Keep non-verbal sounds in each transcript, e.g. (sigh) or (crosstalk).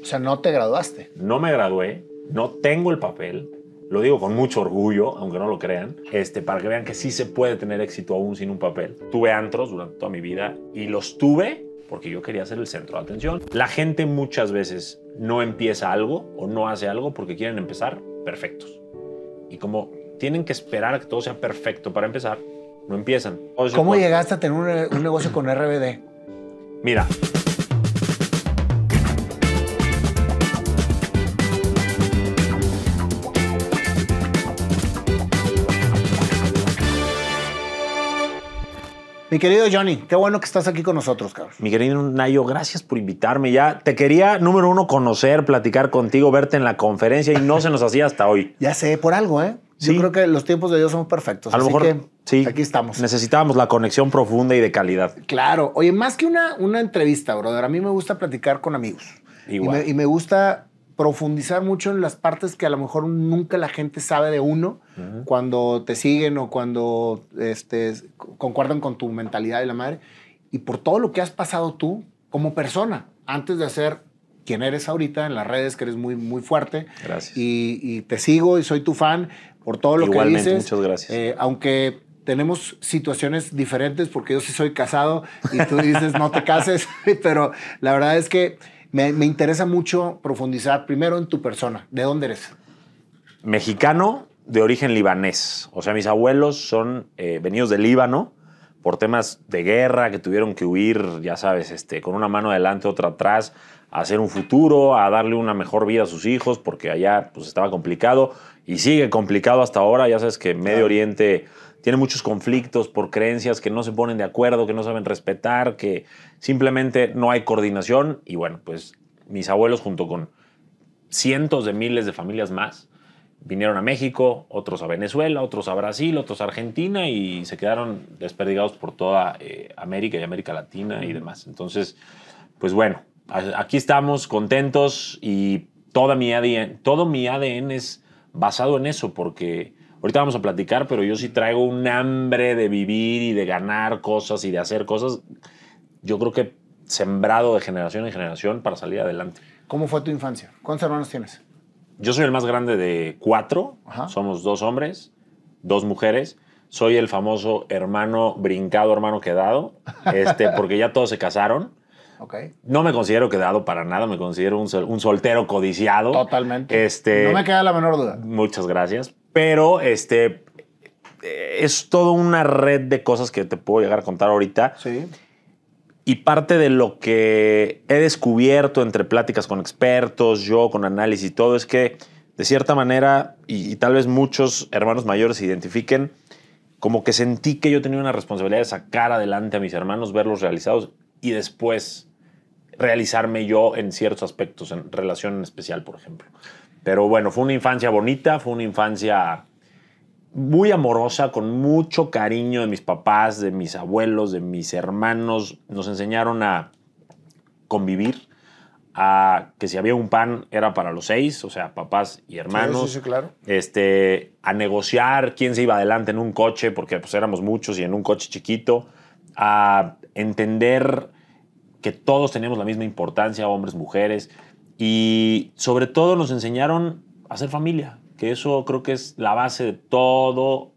O sea, no te graduaste. No me gradué, no tengo el papel. Lo digo con mucho orgullo, aunque no lo crean, este, para que vean que sí se puede tener éxito aún sin un papel. Tuve antros durante toda mi vida y los tuve porque yo quería ser el centro de atención. La gente muchas veces no empieza algo o no hace algo porque quieren empezar perfectos. Y como tienen que esperar a que todo sea perfecto para empezar, no empiezan. ¿Cómo pues, llegaste a tener un negocio con RBD? Mira, Mi querido Johnny, qué bueno que estás aquí con nosotros, cabrón. Mi querido Nayo, gracias por invitarme. Ya te quería, número uno, conocer, platicar contigo, verte en la conferencia y no se nos hacía hasta hoy. (laughs) Ya sé, por algo, ¿eh? Sí. Yo creo que los tiempos de Dios son perfectos. A lo mejor, sí. aquí estamos. Necesitábamos la conexión profunda y de calidad. Claro. Oye, más que una, una entrevista, brother, a mí me gusta platicar con amigos. Igual. y me gusta profundizar mucho en las partes que a lo mejor nunca la gente sabe de uno cuando te siguen o cuando este, concuerdan con tu mentalidad de la madre. Y por todo lo que has pasado tú como persona, antes de ser quien eres ahorita en las redes, que eres muy, muy fuerte. Y, te sigo y soy tu fan por todo lo que dices. Eh, aunque tenemos situaciones diferentes, porque yo sí soy casado y tú dices no te cases, (laughs) pero la verdad es que me, interesa mucho profundizar primero en tu persona. ¿De dónde eres? Mexicano de origen libanés. O sea, mis abuelos son eh, venidos del Líbano por temas de guerra, que tuvieron que huir, ya sabes, este, con una mano adelante, otra atrás, a hacer un futuro, a darle una mejor vida a sus hijos, porque allá pues, estaba complicado y sigue complicado hasta ahora. Ya sabes que Medio Oriente tiene muchos conflictos por creencias que no se ponen de acuerdo, que no saben respetar, que simplemente no hay coordinación. Y bueno, pues mis abuelos junto con cientos de miles de familias más vinieron a México, otros a Venezuela, otros a Brasil, otros a Argentina y se quedaron desperdigados por toda eh, América y América Latina y demás. Entonces, pues bueno, aquí estamos contentos y toda mi todo mi ADN es basado en eso porque Ahorita vamos a platicar, pero yo sí traigo un hambre de vivir y de ganar cosas y de hacer cosas. Yo creo que sembrado de generación en generación para salir adelante. ¿Cómo fue tu infancia? ¿Cuántos hermanos tienes? Yo soy el más grande de cuatro. Somos dos hombres, dos mujeres. Soy el famoso hermano brincado, hermano quedado, este, (laughs) porque ya todos se casaron. Okay. No me considero quedado para nada, me considero un, un soltero codiciado. Totalmente. Este, no me queda la menor duda. Muchas gracias. Pero este eh, es toda una red de cosas que te puedo llegar a contar ahorita. Sí. Y parte de lo que he descubierto entre pláticas con expertos, yo con análisis y todo, es que de cierta manera, y, tal vez muchos hermanos mayores se identifiquen, como que sentí que yo tenía una responsabilidad de sacar adelante a mis hermanos, verlos realizados y después realizarme yo en ciertos aspectos, en relación en especial, por ejemplo. Pero bueno, fue una infancia bonita, fue una infancia muy amorosa, con mucho cariño de mis papás, de mis abuelos, de mis hermanos. Nos enseñaron a convivir, a que si había un pan era para los seis, o sea, papás y hermanos. Sí, sí, claro. Este, a negociar quién se iba adelante en un coche, porque pues éramos muchos y en un coche chiquito, a entender que todos tenemos la misma importancia, hombres, mujeres. Y sobre todo nos enseñaron a ser familia, que eso creo que es la base de todo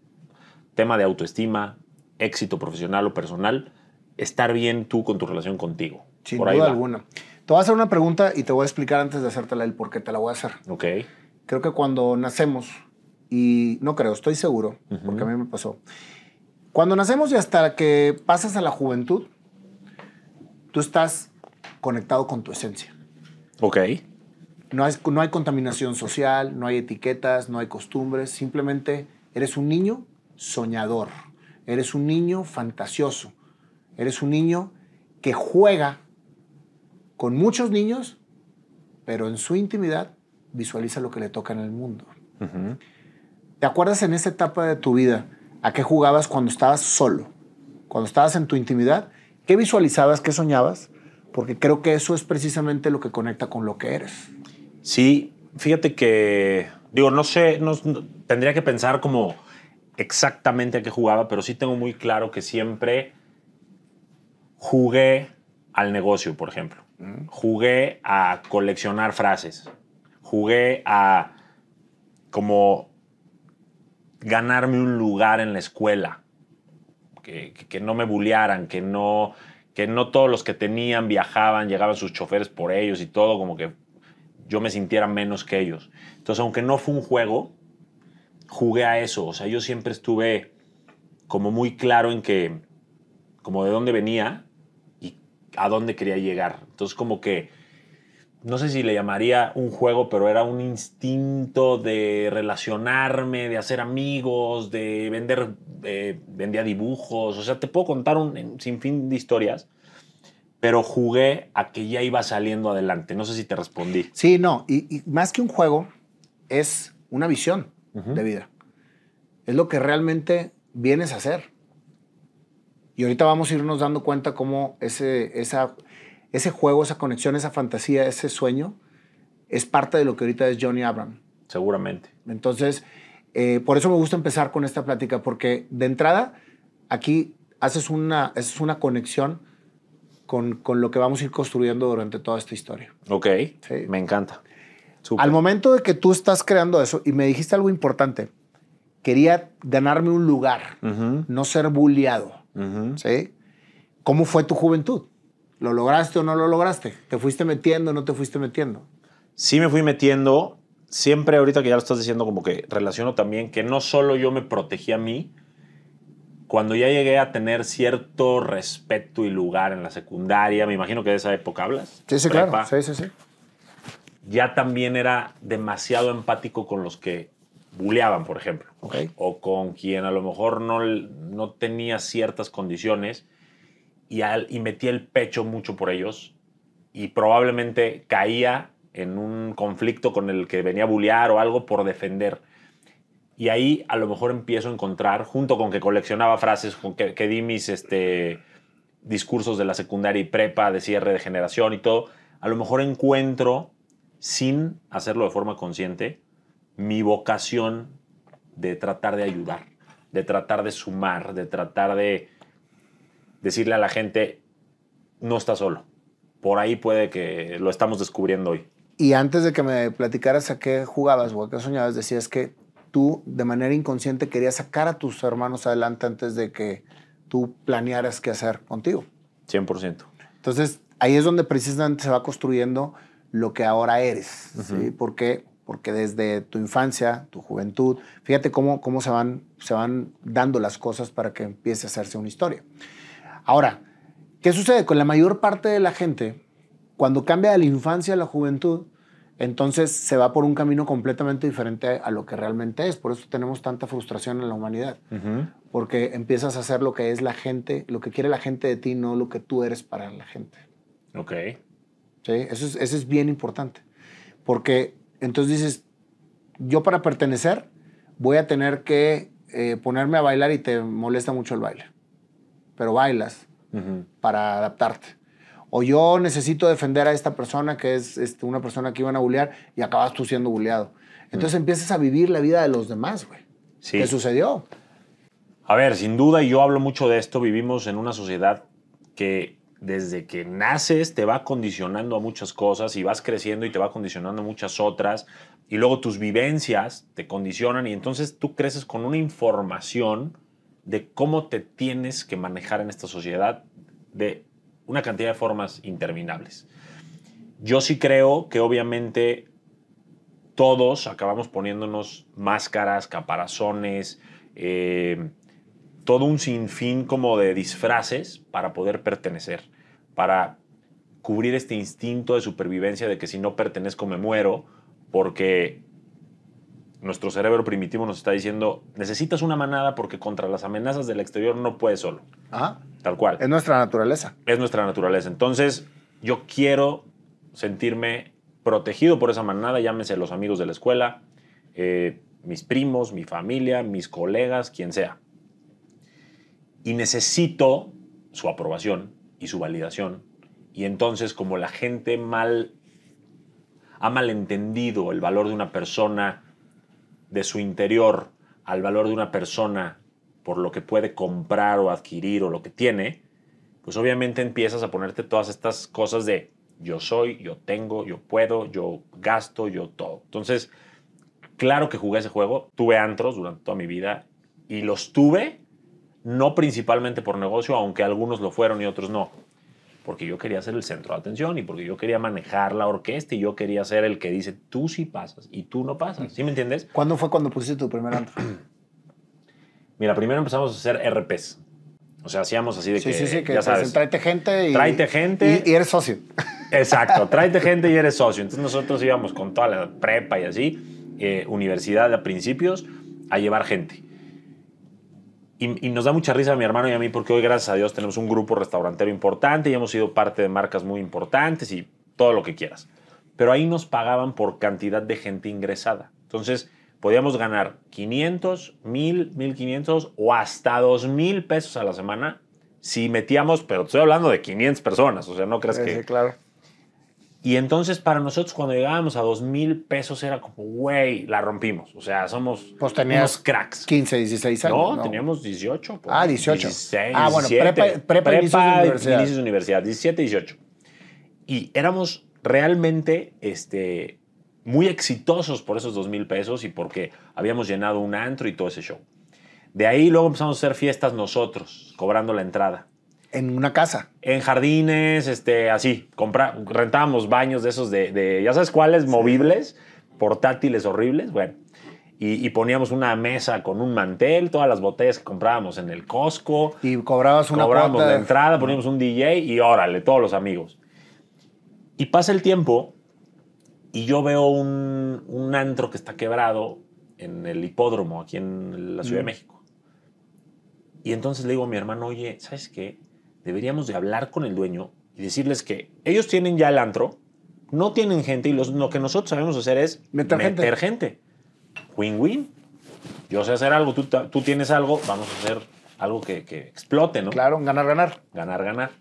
tema de autoestima, éxito profesional o personal, estar bien tú con tu relación contigo. Sin por duda alguna. Te voy a hacer una pregunta y te voy a explicar antes de hacértela el por qué te la voy a hacer. Ok. Creo que cuando nacemos, y no creo, estoy seguro, porque a mí me pasó. Cuando nacemos y hasta que pasas a la juventud, tú estás conectado con tu esencia. Ok. No hay, contaminación social, no hay etiquetas, no hay costumbres, simplemente eres un niño soñador, eres un niño fantasioso, eres un niño que juega con muchos niños, pero en su intimidad visualiza lo que le toca en el mundo. ¿Te acuerdas en esa etapa de tu vida a qué jugabas cuando estabas solo? Cuando estabas en tu intimidad, ¿qué visualizabas, qué soñabas? porque creo que eso es precisamente lo que conecta con lo que eres. Sí, fíjate que, digo, no sé, tendría que pensar como exactamente a qué jugaba, pero sí tengo muy claro que siempre jugué al negocio, por ejemplo. Mm. Jugué a coleccionar frases. Jugué a como ganarme un lugar en la escuela. Que, no me bullearan, que no, que no todos los que tenían viajaban, llegaban sus choferes por ellos y todo, como que yo me sintiera menos que ellos. Entonces, aunque no fue un juego, jugué a eso. O sea, yo siempre estuve como muy claro en que, como de dónde venía y a dónde quería llegar. Entonces, como que no sé si le llamaría un juego, pero era un instinto de relacionarme, de hacer amigos, de vender, eh, vendía dibujos, o sea, te puedo contar un sinfín de historias, pero jugué a que ya iba saliendo adelante, no sé si te respondí. Sí, no, y, más que un juego, es una visión de vida, es lo que realmente vienes a hacer. Y ahorita vamos a irnos dando cuenta cómo ese, esa ese juego, esa conexión, esa fantasía, ese sueño, es parte de lo que ahorita es Johnny Abram. Seguramente. Entonces, eh, por eso me gusta empezar con esta plática, porque de entrada, aquí haces una, una conexión con, lo que vamos a ir construyendo durante toda esta historia. Ok, me encanta. Al momento de que tú estás creando eso, y me dijiste algo importante, quería ganarme un lugar, no ser bulliado. ¿Cómo fue tu juventud? ¿Lo lograste o no lo lograste? ¿Te fuiste metiendo o no te fuiste metiendo? Sí me fui metiendo. Siempre ahorita que ya lo estás diciendo, como que relaciono también que no solo yo me protegí a mí, cuando ya llegué a tener cierto respeto y lugar en la secundaria, me imagino que de esa época hablas. Sí, sí, claro. Sí, sí, sí. Ya también era demasiado empático con los que buleaban, por ejemplo. Okay. O con quien a lo mejor no, no tenía ciertas condiciones y, metía el pecho mucho por ellos y probablemente caía en un conflicto con el que venía a bullear o algo por defender. Y ahí a lo mejor empiezo a encontrar, junto con que coleccionaba frases, que, que di mis este, discursos de la secundaria y prepa, de cierre de generación y todo, a lo mejor encuentro, sin hacerlo de forma consciente, mi vocación de tratar de ayudar, de tratar de sumar, de tratar de decirle a la gente, no está solo. Por ahí puede que lo estamos descubriendo hoy. Y antes de que me platicaras a qué jugabas o a qué soñabas, decías que tú de manera inconsciente querías sacar a tus hermanos adelante antes de que tú planearas qué hacer contigo. 100%. Entonces, ahí es donde precisamente se va construyendo lo que ahora eres. ¿sí? ¿Por qué? Porque desde tu infancia, tu juventud, fíjate cómo, cómo se, van, se van dando las cosas para que empiece a hacerse una historia. Ahora, ¿qué sucede con la mayor parte de la gente? Cuando cambia de la infancia a la juventud, entonces se va por un camino completamente diferente a lo que realmente es. Por eso tenemos tanta frustración en la humanidad, porque empiezas a hacer lo que es la gente, lo que quiere la gente de ti, no lo que tú eres para la gente. Ok. Sí, eso es, eso es bien importante, porque entonces dices, yo para pertenecer voy a tener que eh, ponerme a bailar y te molesta mucho el baile pero bailas para adaptarte. O yo necesito defender a esta persona que es este, una persona que iban a bullear y acabas tú siendo bulleado. Entonces empiezas a vivir la vida de los demás, güey. ¿Qué sucedió? A ver, sin duda, y yo hablo mucho de esto, vivimos en una sociedad que desde que naces te va condicionando a muchas cosas y vas creciendo y te va condicionando a muchas otras y luego tus vivencias te condicionan y entonces tú creces con una información de cómo te tienes que manejar en esta sociedad de una cantidad de formas interminables. Yo sí creo que obviamente todos acabamos poniéndonos máscaras, caparazones, eh, todo un sinfín como de disfraces para poder pertenecer, para cubrir este instinto de supervivencia de que si no pertenezco me muero, porque nuestro cerebro primitivo nos está diciendo, necesitas una manada porque contra las amenazas del exterior no puedes solo. Ajá. Tal cual. Es nuestra naturaleza. Es nuestra naturaleza. Entonces, yo quiero sentirme protegido por esa manada, llámese los amigos de la escuela, eh, mis primos, mi familia, mis colegas, quien sea. Y necesito su aprobación y su validación. Y entonces, como la gente mal ha malentendido el valor de una persona, de su interior al valor de una persona por lo que puede comprar o adquirir o lo que tiene, pues obviamente empiezas a ponerte todas estas cosas de yo soy, yo tengo, yo puedo, yo gasto, yo todo. Entonces, claro que jugué ese juego, tuve antros durante toda mi vida y los tuve no principalmente por negocio, aunque algunos lo fueron y otros no, porque yo quería ser el centro de atención y porque yo quería manejar la orquesta y yo quería ser el que dice, tú sí pasas y tú no pasas. ¿Sí me entiendes? ¿Cuándo fue cuando pusiste tu primer antro? (clears throat) Mira, primero empezamos a hacer RPs. O sea, hacíamos así de que. Sí, sí, que ya sabes, gente y. gente. Y, eres socio. (laughs) Exacto, tráete gente y eres socio. Entonces nosotros íbamos con toda la prepa y así, eh, universidad a principios, a llevar gente. Y, nos da mucha risa a mi hermano y a mí porque hoy, gracias a Dios, tenemos un grupo restaurantero importante y hemos sido parte de marcas muy importantes y todo lo que quieras. Pero ahí nos pagaban por cantidad de gente ingresada. Entonces, podíamos ganar 500, 1000, 1500 o hasta 2000 pesos a la semana si metíamos, pero estoy hablando de 500 personas, o sea, no crees que... Sí, claro. Y entonces para nosotros cuando llegábamos a dos mil pesos era como, güey, la rompimos. O sea, somos pues unos cracks. 15, 16 años. No, teníamos 18. Pues, ah, 18. 16, ah, bueno, prepa, prepa, de universidad. Inicios de universidad, 17, 18. Y éramos realmente este, muy exitosos por esos dos mil pesos y porque habíamos llenado un antro y todo ese show. De ahí luego empezamos a hacer fiestas nosotros, cobrando la entrada en una casa. En jardines, este, así. Compra, rentábamos baños de esos de, ya sabes cuáles, movibles, portátiles horribles. Bueno, y, poníamos una mesa con un mantel, todas las botellas que comprábamos en el Costco. Y cobrabas una Cobrábamos la entrada, poníamos un DJ y órale, todos los amigos. Y pasa el tiempo y yo veo un, antro que está quebrado en el hipódromo aquí en la Ciudad de México. Y entonces le digo a mi hermano, oye, ¿sabes qué? deberíamos de hablar con el dueño y decirles que ellos tienen ya el antro, no tienen gente y lo que nosotros sabemos hacer es meter, gente. Win-win. Yo sé hacer algo, tú, tienes algo, vamos a hacer algo que, que explote, ¿no? Claro, ganar, ganar. Ganar, ganar.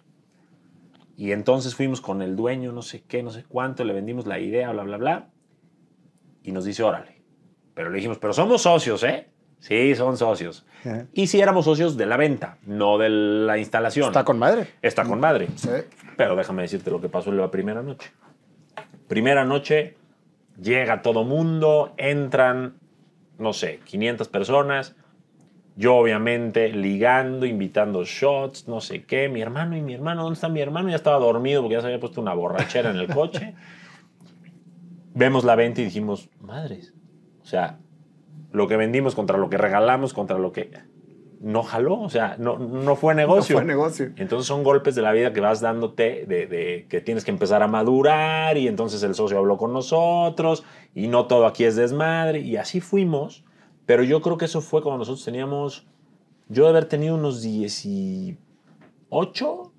Y entonces fuimos con el dueño, no sé qué, no sé cuánto, le vendimos la idea, bla, bla, bla. Y nos dice, órale. Pero le dijimos, pero somos socios, ¿eh? Sí, son socios. Y si éramos socios de la venta, no de la instalación. Está con madre. Está con madre. Sí. Pero déjame decirte lo que pasó en la primera noche. Primera noche, llega todo mundo, entran, no sé, 500 personas. Yo obviamente ligando, invitando shots, no sé qué. Mi hermano y mi hermano, ¿dónde está mi hermano? Ya estaba dormido porque ya se había puesto una borrachera en el coche. (laughs) Vemos la venta y dijimos, madres. O sea, lo que vendimos contra lo que regalamos, contra lo que no jaló, o sea, no, no fue negocio. No fue negocio. Entonces son golpes de la vida que vas dándote de, que tienes que empezar a madurar y entonces el socio habló con nosotros y no todo aquí es desmadre y así fuimos, pero yo creo que eso fue cuando nosotros teníamos, yo de haber tenido unos 18,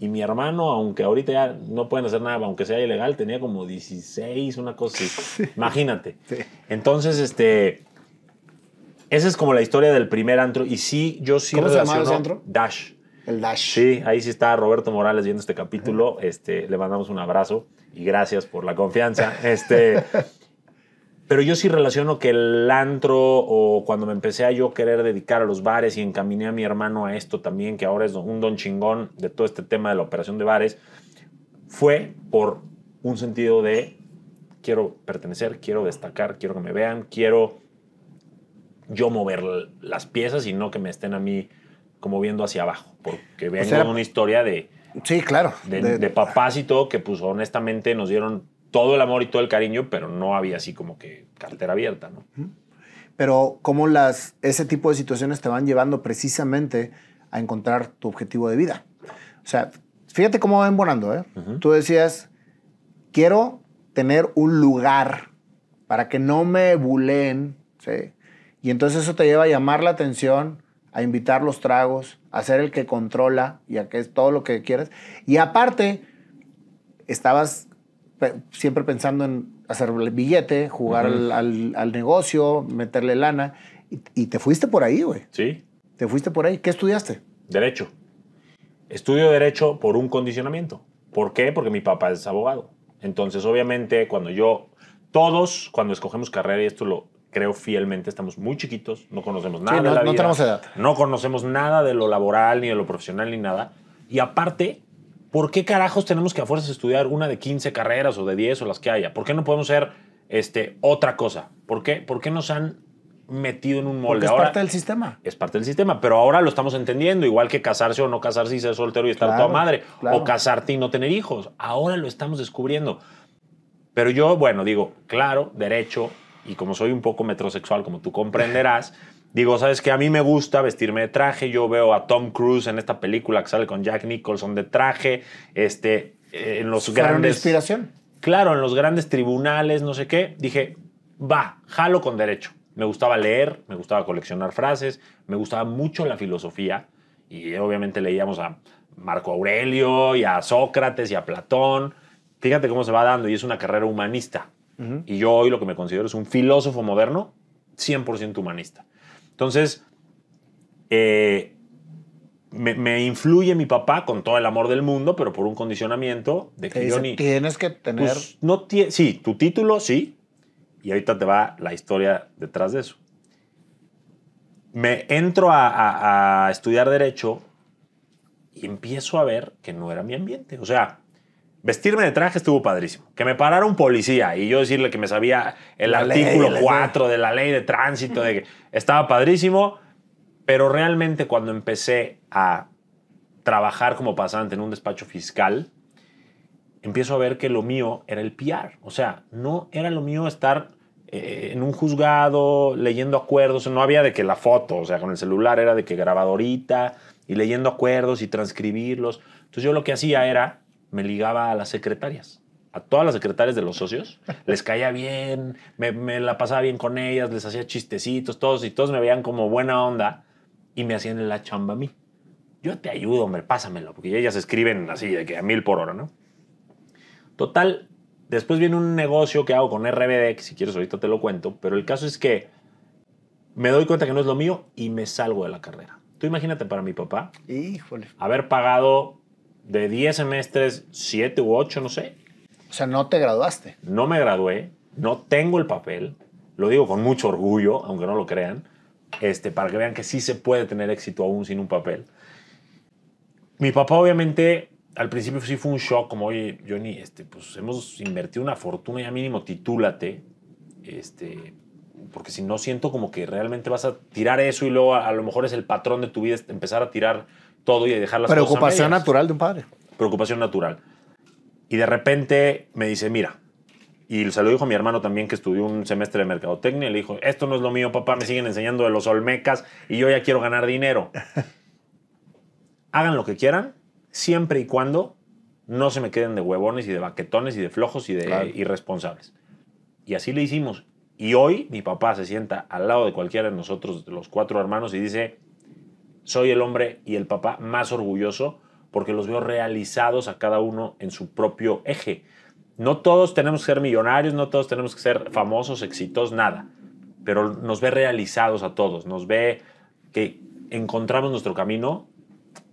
y mi hermano, aunque ahorita ya no pueden hacer nada, aunque sea ilegal, tenía como 16, una cosa así. (laughs) Imagínate. Entonces, este. Esa es como la historia del primer antro. Y sí, yo sí ¿Cómo se llamaba ese antro? Dash. El Dash. Sí, ahí sí está Roberto Morales viendo este capítulo. Este, le mandamos un abrazo y gracias por la confianza. (laughs) Este, pero yo sí relaciono que el antro o cuando me empecé a yo querer dedicar a los bares y encaminé a mi hermano a esto también, que ahora es un don chingón de todo este tema de la operación de bares, fue por un sentido de quiero pertenecer, quiero destacar, quiero que me vean, quiero yo mover las piezas y no que me estén a mí como viendo hacia abajo, porque vean una historia de... Sí, claro. de papás y todo que pues honestamente nos dieron todo el amor y todo el cariño, pero no había así como que cartera abierta, ¿no? Pero cómo las, ese tipo de situaciones te van llevando precisamente a encontrar tu objetivo de vida. O sea, fíjate cómo va volando ¿eh? Tú decías, quiero tener un lugar para que no me buleen. ¿sí? Y entonces eso te lleva a llamar la atención, a invitar los tragos, a ser el que controla y a que es todo lo que quieres. Y aparte, estabas siempre pensando en hacer billete, jugar al, negocio, meterle lana. Y, te fuiste por ahí, güey. Sí. Te fuiste por ahí. ¿Qué estudiaste? Derecho. Estudio Derecho por un condicionamiento. ¿Por qué? Porque mi papá es abogado. Entonces, obviamente, cuando yo, todos, cuando escogemos carrera, y esto lo creo fielmente, estamos muy chiquitos, no conocemos nada No tenemos edad. No conocemos nada de lo laboral, ni de lo profesional, ni nada. Y aparte, ¿por qué carajos tenemos que a fuerzas estudiar una de 15 carreras o de 10 o las que haya? ¿Por qué no podemos ser este, otra cosa? ¿Por qué, nos han metido en un molde? es parte del sistema. Es parte del sistema, pero ahora lo estamos entendiendo, igual que casarse o no casarse y ser soltero y estar toda madre, o casarte y no tener hijos. Ahora lo estamos descubriendo. Pero yo, bueno, digo, claro, derecho, y como soy un poco metrosexual, como tú comprenderás, Digo, ¿sabes qué? A mí me gusta vestirme de traje. Yo veo a Tom Cruise en esta película que sale con Jack Nicholson de traje. Este, eh, en los grandes. inspiración? Claro, en los grandes tribunales, no sé qué. Dije, va, jalo con derecho. Me gustaba leer, me gustaba coleccionar frases, me gustaba mucho la filosofía. Y obviamente leíamos a Marco Aurelio y a Sócrates y a Platón. Fíjate cómo se va dando y es una carrera humanista. Y yo hoy lo que me considero es un filósofo moderno 100% humanista. Entonces, eh, me, influye mi papá con todo el amor del mundo, pero por un condicionamiento de que yo ni. Tienes que pues, tener. no sí, tu título, sí. Y ahorita te va la historia detrás de eso. Me entro a estudiar Derecho y empiezo a ver que no era mi ambiente. O sea, Vestirme de traje estuvo padrísimo. Que me parara un policía y yo decirle que me sabía el artículo 4 de la ley de tránsito, de que estaba padrísimo, pero realmente cuando empecé a trabajar como pasante en un despacho fiscal, empiezo a ver que lo mío era el PR. O sea, no era lo mío estar eh, en un juzgado leyendo acuerdos, no había de que la foto, o sea, con el celular era de que grabadorita y leyendo acuerdos y transcribirlos. Entonces yo lo que hacía era me ligaba a las secretarias. A todas las secretarias de los socios, les caía bien, me, la pasaba bien con ellas, les hacía chistecitos, todos y todos me veían como buena onda y me hacían la chamba a mí. Yo te ayudo, hombre, pásamelo, porque ellas escriben así, de que a mil por hora, ¿no? Total, después viene un negocio que hago con RBD, que si quieres ahorita te lo cuento, pero el caso es que me doy cuenta que no es lo mío y me salgo de la carrera. Tú imagínate para mi papá. Híjole. Haber pagado de 10 semestres, 7 u 8, no sé. O sea, no te graduaste. No me gradué, no tengo el papel, lo digo con mucho orgullo, aunque no lo crean, este, para que vean que sí se puede tener éxito aún sin un papel. Mi papá obviamente al principio sí fue un shock, como, oye, Johnny, este, pues hemos invertido una fortuna, ya mínimo titúlate, este, porque si no siento como que realmente vas a tirar eso y luego a lo mejor es el patrón de tu vida empezar a tirar todo y dejar las Preocupación natural de un padre. Preocupación natural. Y de repente me dice, mira, y se lo dijo mi hermano también que estudió un semestre de mercadotecnia, y le dijo, esto no es lo mío, papá, me siguen enseñando de los olmecas y yo ya quiero ganar dinero. (laughs) Hagan lo que quieran, siempre y cuando no se me queden de huevones y de baquetones y de flojos y de irresponsables. Y así le hicimos. Y hoy mi papá se sienta al lado de cualquiera de nosotros, de los cuatro hermanos, y dice, soy el hombre y el papá más orgulloso porque los veo realizados a cada uno en su propio eje. No todos tenemos que ser millonarios, no todos tenemos que ser famosos, exitosos, nada. Pero nos ve realizados a todos, nos ve que encontramos nuestro camino,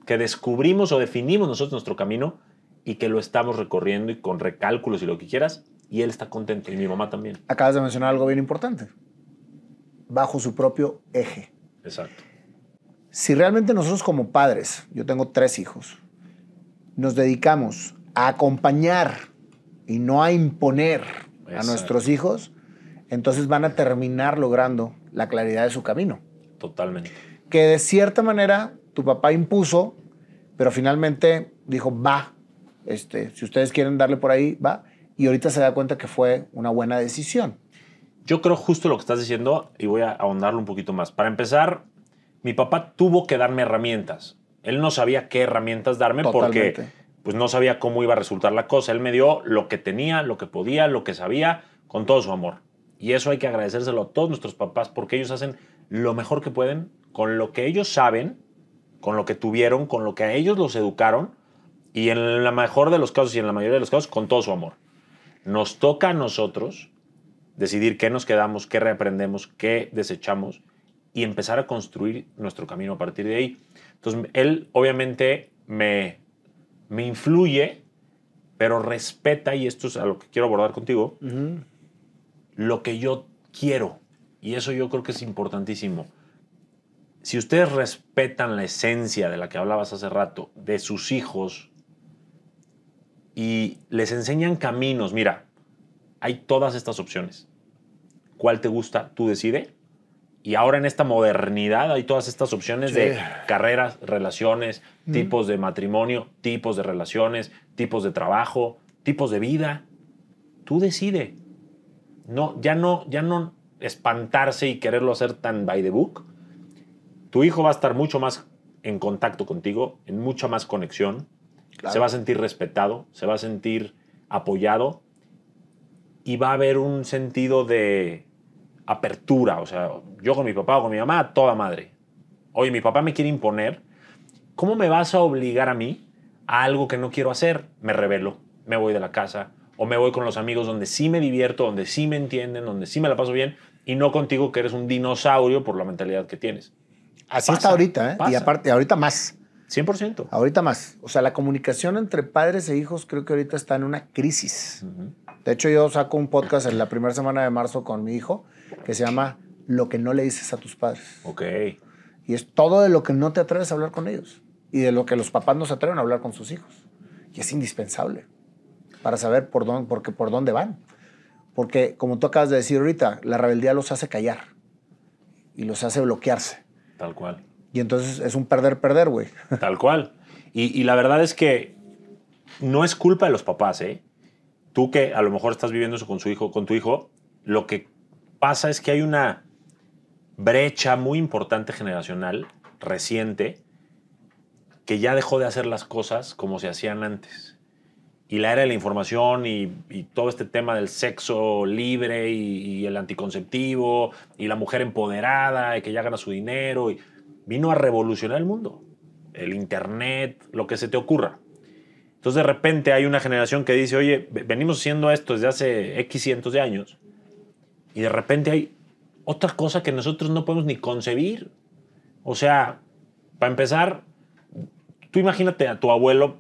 que descubrimos o definimos nosotros nuestro camino y que lo estamos recorriendo y con recálculos y lo que quieras. Y él está contento y mi mamá también. Acabas de mencionar algo bien importante. Bajo su propio eje. Exacto si realmente nosotros como padres, yo tengo tres hijos, nos dedicamos a acompañar y no a imponer a nuestros hijos, entonces van a terminar logrando la claridad de su camino. Totalmente. Que de cierta manera tu papá impuso, pero finalmente dijo, va, este, si ustedes quieren darle por ahí, va, y ahorita se da cuenta que fue una buena decisión. Yo creo justo lo que estás diciendo y voy a ahondarlo un poquito más. Para empezar, mi papá tuvo que darme herramientas. Él no sabía qué herramientas darme porque pues no sabía cómo iba a resultar la cosa. Él me dio lo que tenía, lo que podía, lo que sabía, con todo su amor. Y eso hay que agradecérselo a todos nuestros papás porque ellos hacen lo mejor que pueden con lo que ellos saben, con lo que tuvieron, con lo que a ellos los educaron y en la mejor de los casos y en la mayoría de los casos con todo su amor. Nos toca a nosotros decidir qué nos quedamos, qué reaprendemos, qué desechamos y empezar a construir nuestro camino a partir de ahí. Entonces, él obviamente me, influye, pero respeta, y esto es a lo que quiero abordar contigo, lo que yo quiero. Y eso yo creo que es importantísimo. Si ustedes respetan la esencia de la que hablabas hace rato, de sus hijos, y les enseñan caminos, mira, hay todas estas opciones. ¿Cuál te gusta? Tú decides y ahora en esta modernidad hay todas estas opciones de carreras, relaciones, tipos de matrimonio, tipos de relaciones, tipos de trabajo, tipos de vida. Tú decides No, ya no, ya no espantarse y quererlo hacer tan by the book. Tu hijo va a estar mucho más en contacto contigo, en mucha más conexión. Se va a sentir respetado, se va a sentir apoyado y va a haber un sentido de apertura. O sea, yo con mi papá o con mi mamá, toda madre. Oye, mi papá me quiere imponer. ¿Cómo me vas a obligar a mí a algo que no quiero hacer? Me revelo, me voy de la casa o me voy con los amigos donde sí me divierto, donde sí me entienden, donde sí me la paso bien y no contigo que eres un dinosaurio por la mentalidad que tienes. Así está ahorita, ¿eh? Y aparte, ahorita más. 100%. Ahorita más. O sea, la comunicación entre padres e hijos creo que ahorita está en una crisis. De hecho, yo saco un podcast en la primera semana de marzo con mi hijo que se llama Lo que no le dices a tus padres. Ok. Y es todo de lo que no te atreves a hablar con ellos y de lo que los papás no se atreven a hablar con sus hijos. Y es indispensable para saber por dónde, por dónde van. Porque, como tú acabas de decir ahorita, la rebeldía los hace callar y los hace bloquearse. Tal cual. Y entonces es un perder-perder, güey. (laughs) Tal cual. Y, la verdad es que no es culpa de los papás, ¿eh? Tú que a lo mejor estás viviendo eso con, su hijo, con tu hijo, lo que pasa es que hay una brecha muy importante generacional reciente que ya dejó de hacer las cosas como se hacían antes. Y la era de la información y, todo este tema del sexo libre y, el anticonceptivo y la mujer empoderada y que ya gana su dinero vino a revolucionar el mundo. El internet, lo que se te ocurra. Entonces de repente hay una generación que dice, oye, venimos haciendo esto desde hace X cientos de años y de repente hay otra cosa que nosotros no podemos ni concebir. O sea, para empezar, tú imagínate a tu abuelo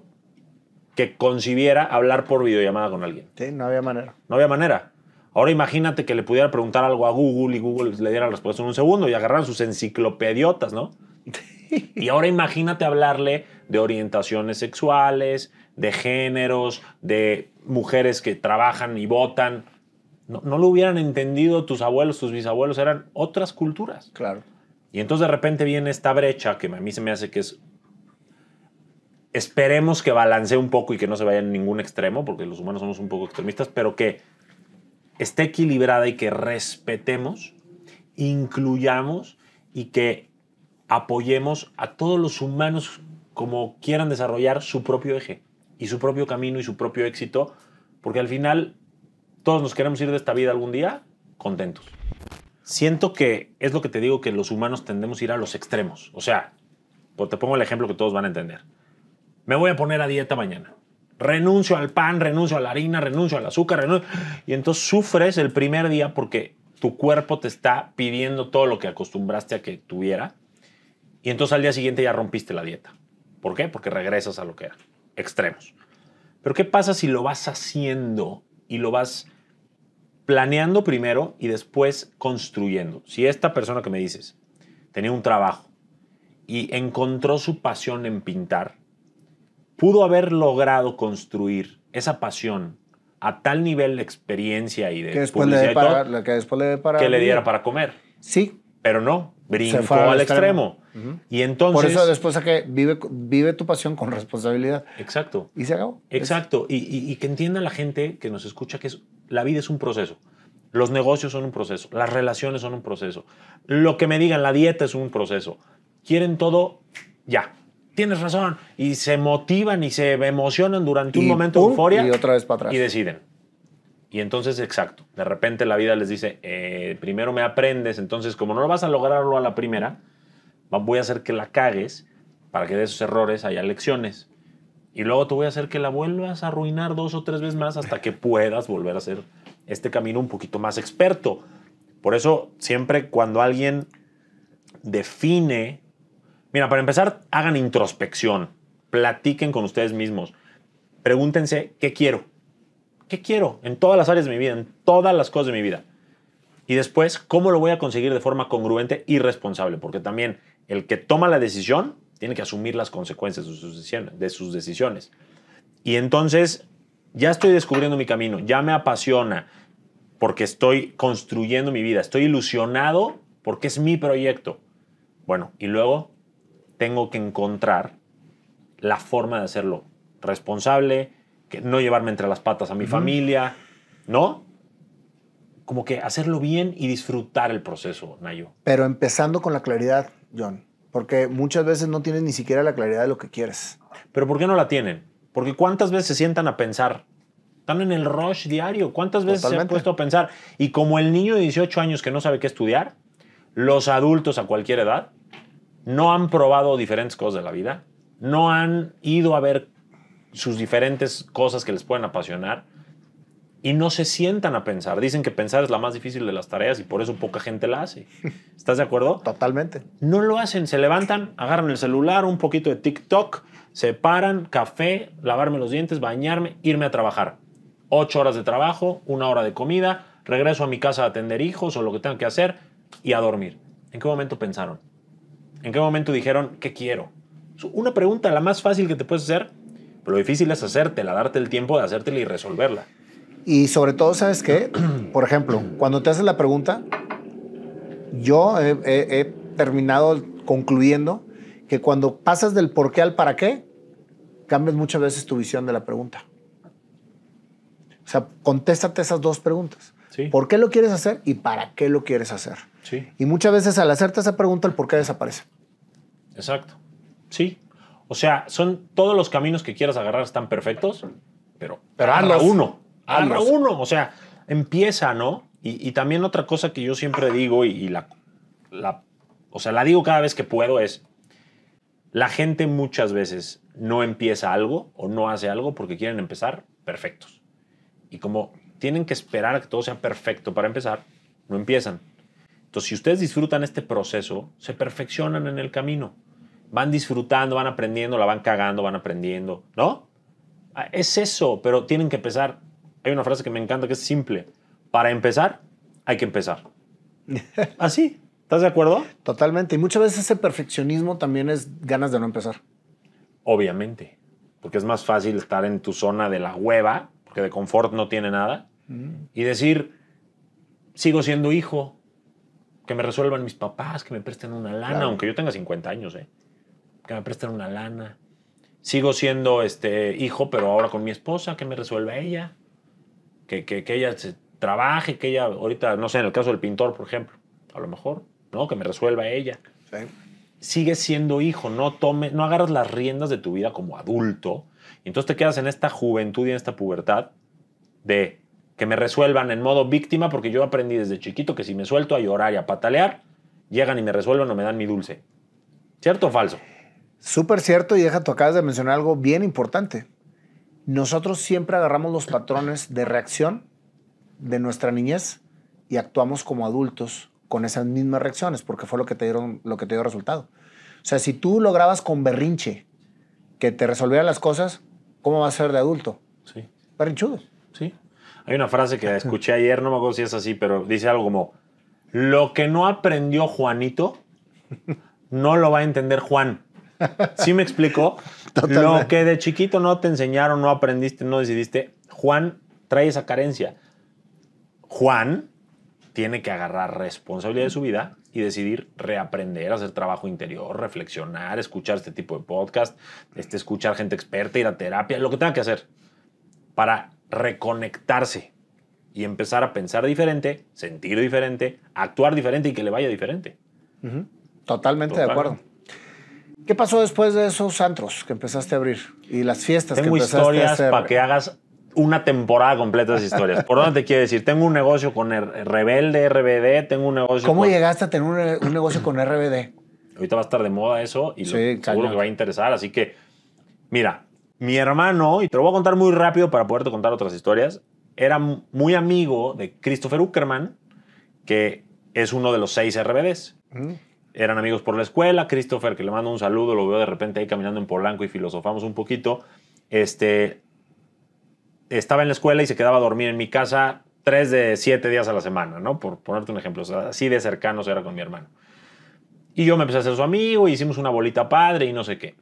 que concibiera hablar por videollamada con alguien. Sí, no había manera. No había manera. Ahora imagínate que le pudiera preguntar algo a Google y Google le diera la respuesta en un segundo y agarraran sus enciclopediotas, ¿no? (laughs) Y ahora imagínate hablarle de orientaciones sexuales, de géneros, de mujeres que trabajan y votan no, lo hubieran entendido tus abuelos, tus bisabuelos, eran otras culturas. Claro. Y entonces de repente viene esta brecha que a mí se me hace que es... Esperemos que balancee un poco y que no se vaya en ningún extremo, porque los humanos somos un poco extremistas, pero que esté equilibrada y que respetemos, incluyamos y que apoyemos a todos los humanos como quieran desarrollar su propio eje y su propio camino y su propio éxito, porque al final todos nos queremos ir de esta vida algún día contentos. Siento que es lo que te digo que los humanos tendemos a ir a los extremos. O sea, pues, te pongo el ejemplo que todos van a entender. Me voy a poner a dieta mañana. Renuncio al pan, renuncio a la harina, renuncio al azúcar, Y entonces sufres el primer día porque tu cuerpo te está pidiendo todo lo que acostumbraste a que tuviera. Y entonces al día siguiente ya rompiste la dieta. ¿Por qué? Porque regresas a lo que era. Extremos. Pero ¿qué pasa si lo vas haciendo y lo vas planeando primero y después construyendo. Si esta persona que me dices tenía un trabajo y encontró su pasión en pintar, pudo haber logrado construir esa pasión a tal nivel de experiencia y de que después le de que, le que le diera para comer. Sí. Pero no, brincó al extremo. Y entonces. Por eso después que vive, vive tu pasión con responsabilidad. Exacto. Y se acabó. Exacto. Y, y, que entienda la gente que nos escucha que es, la vida es un proceso. Los negocios son un proceso. Las relaciones son un proceso. Lo que me digan, la dieta es un proceso. Quieren todo ya. Tienes razón. Y se motivan y se emocionan durante un momento de euforia. Y otra vez para atrás. Y deciden. Y entonces, exacto, de repente la vida les dice, eh, primero me aprendes, entonces como no lo vas a lograrlo a la primera, voy a hacer que la cagues para que de esos errores haya lecciones. Y luego te voy a hacer que la vuelvas a arruinar dos o tres veces más hasta que (laughs) puedas volver a hacer este camino un poquito más experto. Por eso siempre cuando alguien define, mira, para empezar, hagan introspección, platiquen con ustedes mismos, pregúntense, ¿qué quiero? ¿Qué quiero? En todas las áreas de mi vida, en todas las cosas de mi vida. Y después, ¿cómo lo voy a conseguir de forma congruente y responsable? Porque también el que toma la decisión tiene que asumir las consecuencias de sus decisiones. Y entonces, ya estoy descubriendo mi camino, ya me apasiona, porque estoy construyendo mi vida, estoy ilusionado porque es mi proyecto. Bueno, y luego tengo que encontrar la forma de hacerlo responsable, que no llevarme entre las patas a mi familia, ¿no? Como que hacerlo bien y disfrutar el proceso, Nayo. Pero empezando con la claridad, John, porque muchas veces no tienes ni siquiera la claridad de lo que quieres. Pero ¿por qué no la tienen? Porque cuántas veces se sientan a pensar, están en el rush diario, cuántas veces se han puesto a pensar. Y como el niño de 18 años que no sabe qué estudiar, los adultos a cualquier edad no han probado diferentes cosas de la vida, no han ido a ver sus diferentes cosas que les pueden apasionar y no se sientan a pensar. Dicen que pensar es la más difícil de las tareas y por eso poca gente la hace. (laughs) ¿Estás de acuerdo? Totalmente. No lo hacen, se levantan, agarran el celular, un poquito de TikTok, se paran, café, lavarme los dientes, bañarme, irme a trabajar. Ocho horas de trabajo, una hora de comida, regreso a mi casa a atender hijos o lo que tenga que hacer y a dormir. ¿En qué momento pensaron? ¿En qué momento dijeron qué quiero? Una pregunta, la más fácil que te puedes hacer, lo difícil es hacértela, darte el tiempo de hacértela y resolverla. Y sobre todo, ¿sabes qué? (clears throat) Por ejemplo, cuando te haces la pregunta, yo he, terminado concluyendo que cuando pasas del por qué al para qué, cambias muchas veces tu visión de la pregunta. O sea, contéstate esas dos preguntas. ¿Por qué lo quieres hacer y para qué lo quieres hacer? Y muchas veces al hacerte esa pregunta, el por qué desaparece. Exacto. Sí. O sea, son todos los caminos que quieras agarrar están perfectos, pero, pero uno. Agarra uno. O sea, empieza, ¿no? Y, también otra cosa que yo siempre digo y, la, la, o sea, la digo cada vez que puedo es, la gente muchas veces no empieza algo o no hace algo porque quieren empezar perfectos. Y como tienen que esperar a que todo sea perfecto para empezar, no empiezan. Entonces, si ustedes disfrutan este proceso, se perfeccionan en el camino van disfrutando, van aprendiendo, la van cagando, van aprendiendo, ¿no? Ah, es eso, pero tienen que empezar. Hay una frase que me encanta que es simple. Para empezar, hay que empezar. Así. (laughs) ¿Ah, ¿Estás de acuerdo? Totalmente. Y muchas veces ese perfeccionismo también es ganas de no empezar. Obviamente. Porque es más fácil estar en tu zona de la hueva, porque de confort no tiene nada, mm. y decir, sigo siendo hijo, que me resuelvan mis papás, que me presten una lana, aunque yo tenga 50 años. ¿eh? que me presten una lana. Sigo siendo este hijo, pero ahora con mi esposa, que me resuelva ella. Que, que, que ella se trabaje, que ella, ahorita, no sé, en el caso del pintor, por ejemplo, a lo mejor, ¿no? Que me resuelva ella. Sí. Sigue siendo hijo, no tome, no agarras las riendas de tu vida como adulto. Y entonces te quedas en esta juventud y en esta pubertad de que me resuelvan en modo víctima, porque yo aprendí desde chiquito que si me suelto a llorar y a patalear, llegan y me resuelven o me dan mi dulce. ¿Cierto o falso? Súper cierto y deja, tú acabas de mencionar algo bien importante. Nosotros siempre agarramos los patrones de reacción de nuestra niñez y actuamos como adultos con esas mismas reacciones porque fue lo que te dieron, lo que te dio resultado. O sea, si tú lograbas con berrinche que te resolvieran las cosas, ¿cómo vas a ser de adulto? Sí. Berrinchudo. Sí. Hay una frase que escuché ayer, no me acuerdo si es así, pero dice algo como, lo que no aprendió Juanito, no lo va a entender Juan. ¿Sí me explico Lo que de chiquito no te enseñaron, no aprendiste, no decidiste. Juan trae esa carencia. Juan tiene que agarrar responsabilidad de su vida y decidir reaprender, hacer trabajo interior, reflexionar, escuchar este tipo de podcast, este, escuchar gente experta, ir a terapia, lo que tenga que hacer para reconectarse y empezar a pensar diferente, sentir diferente, actuar diferente y que le vaya diferente. Totalmente de acuerdo. ¿Qué pasó después de esos antros que empezaste a abrir y las fiestas que empezaste historias a hacer? para que hagas una temporada completa de historias. ¿Por dónde te quiero decir? Tengo un negocio con Rebelde, RBD, tengo un negocio ¿Cómo llegaste a tener un, negocio con RBD? Ahorita va a estar de moda eso y seguro que va a interesar. Así que, mira, mi hermano, y te lo voy a contar muy rápido para poderte contar otras historias, era muy amigo de Christopher Uckerman, que es uno de los seis RBDs. Mm eran amigos por la escuela. Christopher, que le mando un saludo, lo veo de repente ahí caminando en Polanco y filosofamos un poquito. Este, estaba en la escuela y se quedaba a dormir en mi casa tres de siete días a la semana, ¿no? Por ponerte un ejemplo, así de cercanos era con mi hermano. Y yo me empecé a hacer su amigo, y hicimos una bolita padre y no sé qué.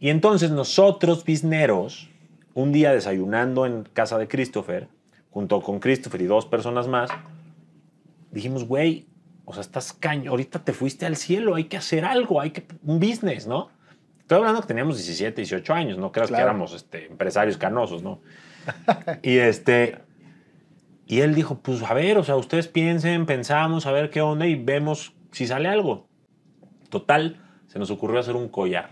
Y entonces nosotros, bisneros, un día desayunando en casa de Christopher, junto con Christopher y dos personas más, dijimos, güey, o sea, estás caño, ahorita te fuiste al cielo, hay que hacer algo, hay que un business, ¿no? Estoy hablando que teníamos 17, 18 años, no creas que éramos este, empresarios canosos, ¿no? (laughs) y este y él dijo, pues a ver, o sea, ustedes piensen, pensamos, a ver qué onda y vemos si sale algo. Total, se nos ocurrió hacer un collar.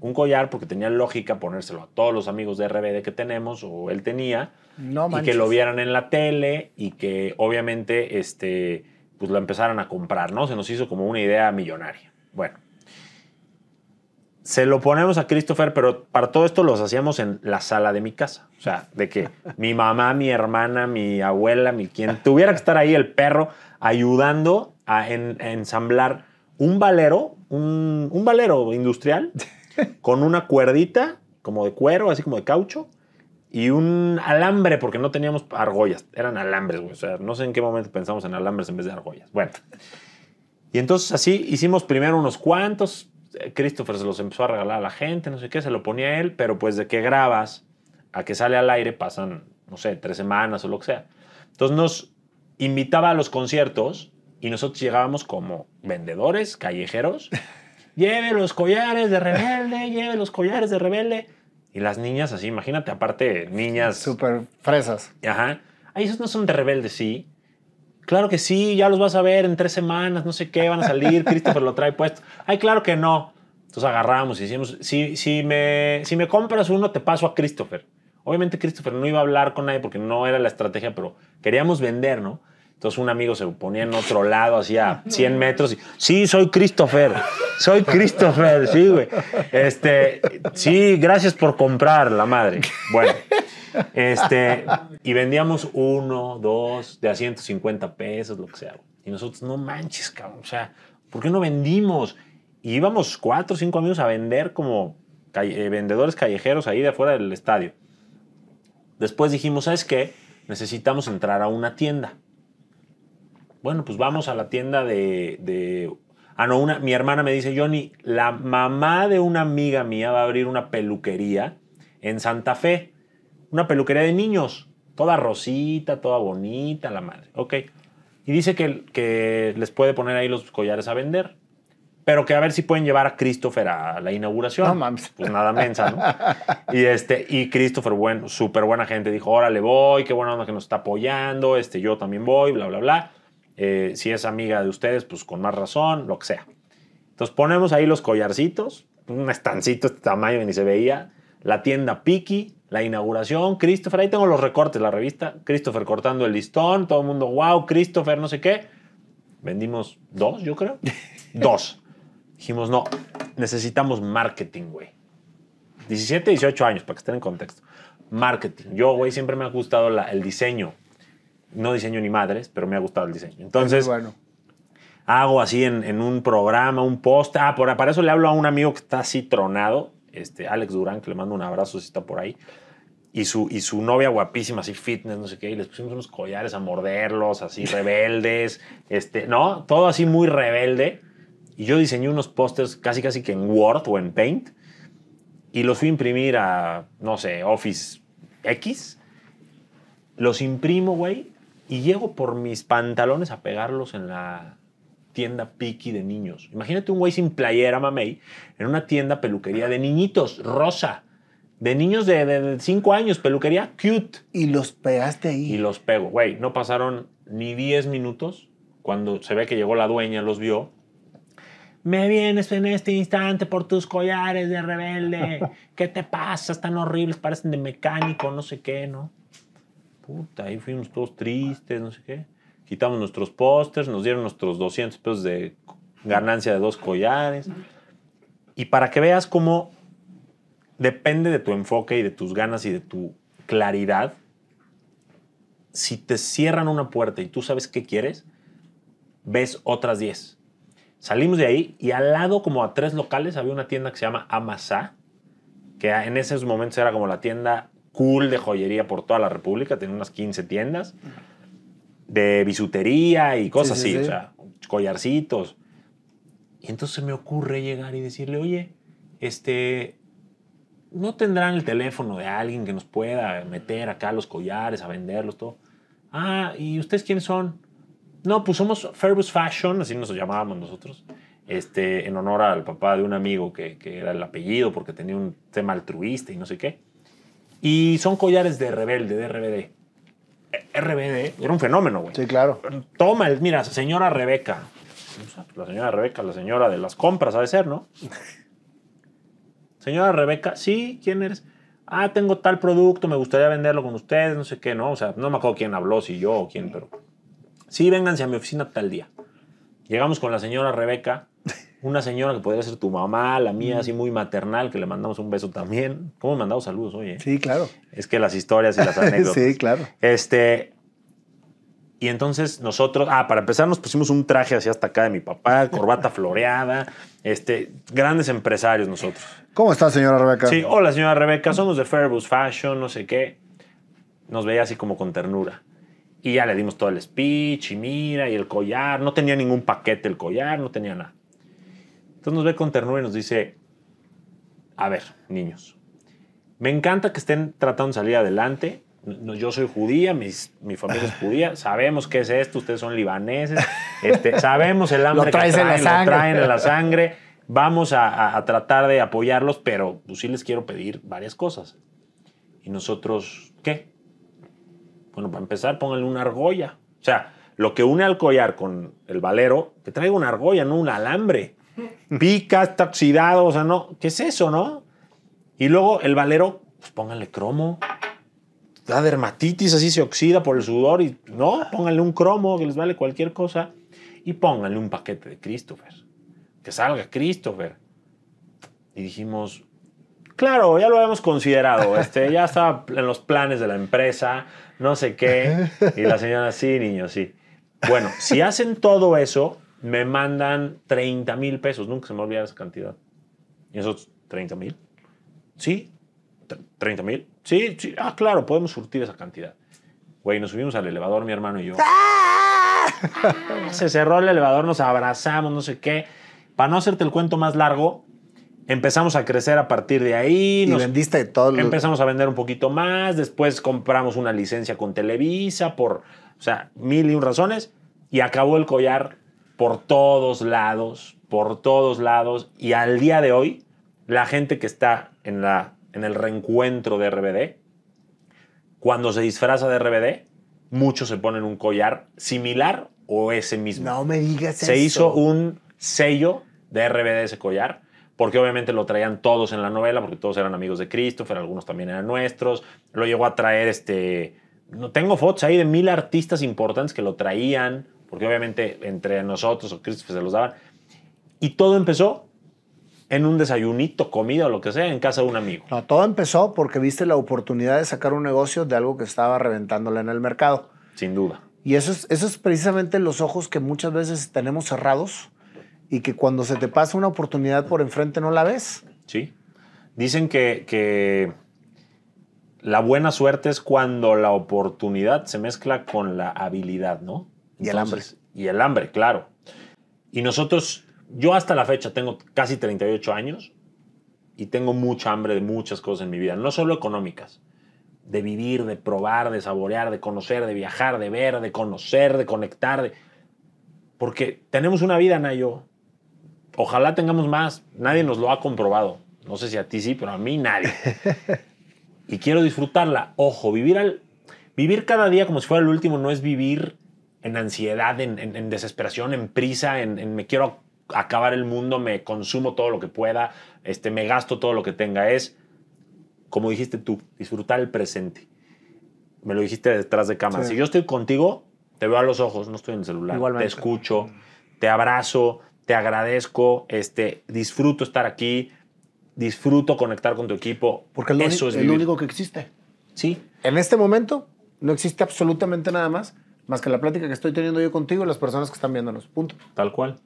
Un collar porque tenía lógica ponérselo a todos los amigos de RBD que tenemos o él tenía no y que lo vieran en la tele y que obviamente este pues lo empezaron a comprar, ¿no? Se nos hizo como una idea millonaria. Bueno, se lo ponemos a Christopher, pero para todo esto los hacíamos en la sala de mi casa. O sea, de que (laughs) mi mamá, mi hermana, mi abuela, mi quien tuviera que estar ahí el perro ayudando a, ensamblar un valero, un, un valero industrial, (laughs) con una cuerdita como de cuero, así como de caucho, y un alambre, porque no teníamos argollas, eran alambres, güey. O sea, no sé en qué momento pensamos en alambres en vez de argollas. Bueno. Y entonces así hicimos primero unos cuantos. Eh, Christopher se los empezó a regalar a la gente, no sé qué, se lo ponía él, pero pues de que grabas a que sale al aire pasan, no sé, tres semanas o lo que sea. Entonces nos invitaba a los conciertos y nosotros llegábamos como vendedores, callejeros. (laughs) lleve los collares de rebelde, lleve los collares de rebelde. Y las niñas así, imagínate, aparte, niñas... Súper fresas. Ajá. Ay, esos no son de rebeldes, sí. Claro que sí, ya los vas a ver en tres semanas, no sé qué, van a salir, (laughs) Christopher lo trae puesto. Ay, claro que no. Entonces agarramos y hicimos, si, si, me, si me compras uno, te paso a Christopher. Obviamente Christopher no iba a hablar con nadie porque no era la estrategia, pero queríamos vender, ¿no? Entonces un amigo se ponía en otro lado, hacía 100 (laughs) metros y, sí, soy Christopher. Soy Christopher, sí, güey. Este, sí, gracias por comprar la madre. Bueno, este, y vendíamos uno, dos, de a 150 pesos, lo que sea. Y nosotros, no manches, cabrón, o sea, ¿por qué no vendimos? Y íbamos cuatro o cinco amigos a vender como eh, vendedores callejeros ahí de afuera del estadio. Después dijimos, ¿sabes qué? Necesitamos entrar a una tienda. Bueno, pues vamos a la tienda de Ah, no, una, mi hermana me dice, Johnny, la mamá de una amiga mía va a abrir una peluquería en Santa Fe. Una peluquería de niños. Toda rosita, toda bonita, la madre. Ok. Y dice que, que les puede poner ahí los collares a vender. Pero que a ver si pueden llevar a Christopher a la inauguración. No mames. Pues nada mensa, ¿no? (laughs) y, este, y Christopher, bueno, súper buena gente, dijo, órale, voy, qué buena onda que nos está apoyando, este, yo también voy, bla, bla, bla. Eh, si es amiga de ustedes, pues con más razón, lo que sea. Entonces ponemos ahí los collarcitos, un estancito de este tamaño que ni se veía, la tienda Piki, la inauguración, Christopher, ahí tengo los recortes, la revista, Christopher cortando el listón, todo el mundo, wow, Christopher, no sé qué. Vendimos dos, yo creo. (laughs) dos. Dijimos, no, necesitamos marketing, güey. 17, 18 años, para que estén en contexto. Marketing. Yo, güey, siempre me ha gustado el diseño no diseño ni madres, pero me ha gustado el diseño. Entonces, bueno. hago así en, un programa, un post. Ah, para eso le hablo a un amigo que está así tronado, este, Alex Durán, que le mando un abrazo si está por ahí. Y su, y su novia guapísima, así fitness, no sé qué, y les pusimos unos collares a morderlos, así (laughs) rebeldes, este, ¿no? Todo así muy rebelde. Y yo diseñé unos pósters casi casi que en Word o en Paint y los fui a imprimir a, no sé, Office X. Los imprimo, güey, y llego por mis pantalones a pegarlos en la tienda piqui de niños. Imagínate un güey sin playera, mamey, en una tienda peluquería de niñitos, rosa, de niños de 5 años, peluquería cute. Y los pegaste ahí. Y los pego, güey. No pasaron ni 10 minutos cuando se ve que llegó la dueña, los vio. Me vienes en este instante por tus collares de rebelde. ¿Qué te pasa? Están horribles, parecen de mecánico, no sé qué, ¿no? ahí fuimos todos tristes, no sé qué. Quitamos nuestros pósters, nos dieron nuestros 200 pesos de ganancia de dos collares. Y para que veas cómo depende de tu enfoque y de tus ganas y de tu claridad, si te cierran una puerta y tú sabes qué quieres, ves otras 10. Salimos de ahí y al lado, como a tres locales, había una tienda que se llama Amasá, que en esos momentos era como la tienda cool de joyería por toda la República, tiene unas 15 tiendas de bisutería y cosas así, o sea, collarcitos. Y entonces me ocurre llegar y decirle, oye, este, ¿no tendrán el teléfono de alguien que nos pueda meter acá los collares, a venderlos, todo? Ah, ¿y ustedes quiénes son? No, pues somos Fairbus Fashion, así nos llamábamos nosotros, este, en honor al papá de un amigo que, era el apellido porque tenía un tema altruista y no sé qué. Y son collares de rebelde, de RBD. E, RBD era un fenómeno, güey. Sí, claro. Toma, mira, señora Rebeca. La señora Rebeca, la señora de las compras, ha de ser, ¿no? (laughs) señora Rebeca, sí, ¿quién eres? Ah, tengo tal producto, me gustaría venderlo con ustedes, no sé qué, ¿no? O sea, no me acuerdo quién habló, si yo o quién, pero. Sí, vénganse a mi oficina tal día. Llegamos con la señora Rebeca una señora que podría ser tu mamá, la mía, mm. así muy maternal, que le mandamos un beso también. ¿Cómo he mandado saludos hoy? Sí, claro. Es que las historias y las (laughs) anécdotas. sí, claro. Este, y entonces nosotros, ah, para empezar nos pusimos un traje así hasta acá de mi papá, (laughs) corbata floreada, este, grandes empresarios nosotros. ¿Cómo está señora Rebeca? Sí, hola señora Rebeca, somos de Fairbus Fashion, no sé qué. Nos veía así como con ternura. Y ya le dimos todo el speech y mira, y el collar, no tenía ningún paquete el collar, no tenía nada nos ve con ternura y nos dice, a ver, niños, me encanta que estén tratando de salir adelante. yo soy judía, mis, mi familia es judía, (laughs) sabemos qué es esto, ustedes son libaneses, este, sabemos el hambre que traen, en la sangre. traen en la sangre, vamos a, tratar de apoyarlos, pero pues, sí les quiero pedir varias cosas. ¿Y nosotros qué? Bueno, para empezar, pónganle una argolla. O sea, lo que une al collar con el valero, que traiga una argolla, no un alambre pica, está oxidado, o sea, no, ¿qué es eso, no? Y luego el valero, pues pónganle cromo. La dermatitis así se oxida por el sudor y no, pónganle un cromo que les vale cualquier cosa y pónganle un paquete de Christopher. Que salga Christopher. Y dijimos, claro, ya lo habíamos considerado, este, ya estaba en los planes de la empresa, no sé qué. Y la señora, sí, niño, sí. Bueno, si hacen todo eso, me mandan 30 mil pesos. Nunca se me olvida esa cantidad. ¿Y esos 30 mil? Sí, 30 mil. Sí, sí, ah, claro, podemos surtir esa cantidad. Güey, nos subimos al elevador, mi hermano y yo. (laughs) se cerró el elevador, nos abrazamos, no sé qué. Para no hacerte el cuento más largo, empezamos a crecer a partir de ahí. Y nos vendiste todo. Empezamos a vender un poquito más, después compramos una licencia con Televisa por, o sea, mil y un razones, y acabó el collar por todos lados, por todos lados, y al día de hoy, la gente que está en, la, en el reencuentro de RBD, cuando se disfraza de RBD, muchos se ponen un collar similar o ese mismo. No me digas se eso. Se hizo un sello de RBD ese collar, porque obviamente lo traían todos en la novela, porque todos eran amigos de Christopher, algunos también eran nuestros. Lo llegó a traer este. No tengo fotos ahí de mil artistas importantes que lo traían porque obviamente entre nosotros o Christopher se los daban. Y todo empezó en un desayunito, comida o lo que sea, en casa de un amigo. No, todo empezó porque viste la oportunidad de sacar un negocio de algo que estaba reventándole en el mercado. Sin duda. Y eso es, precisamente los ojos que muchas veces tenemos cerrados y que cuando se te pasa una oportunidad por enfrente no la ves. Sí. Dicen que, que la buena suerte es cuando la oportunidad se mezcla con la habilidad, ¿no? y el hambre. Y el hambre, claro. Y nosotros, yo hasta la fecha tengo casi 38 años y tengo mucha hambre de muchas cosas en mi vida, no solo económicas, de vivir, de probar, de saborear, de conocer, de viajar, de ver, de conocer, de conectar. Porque tenemos una vida, Nayo. Ojalá tengamos más. Nadie nos lo ha comprobado. No sé si a ti sí, pero a mí nadie. (laughs) y quiero disfrutarla. Ojo, vivir al... Vivir cada día como si fuera el último no es vivir en ansiedad, en, desesperación, en prisa, en, me quiero acabar el mundo, me consumo todo lo que pueda, este, me gasto todo lo que tenga. Es, como dijiste tú, disfrutar el presente. Me lo dijiste detrás de cámara. Si yo estoy contigo, te veo a los ojos, no estoy en el celular. Te escucho, te abrazo, te agradezco, este, disfruto estar aquí, disfruto conectar con tu equipo. Porque Eso es el único que existe. Sí. En este momento no existe absolutamente nada más más que la plática que estoy teniendo yo contigo y las personas que están viéndonos. Punto. Tal cual.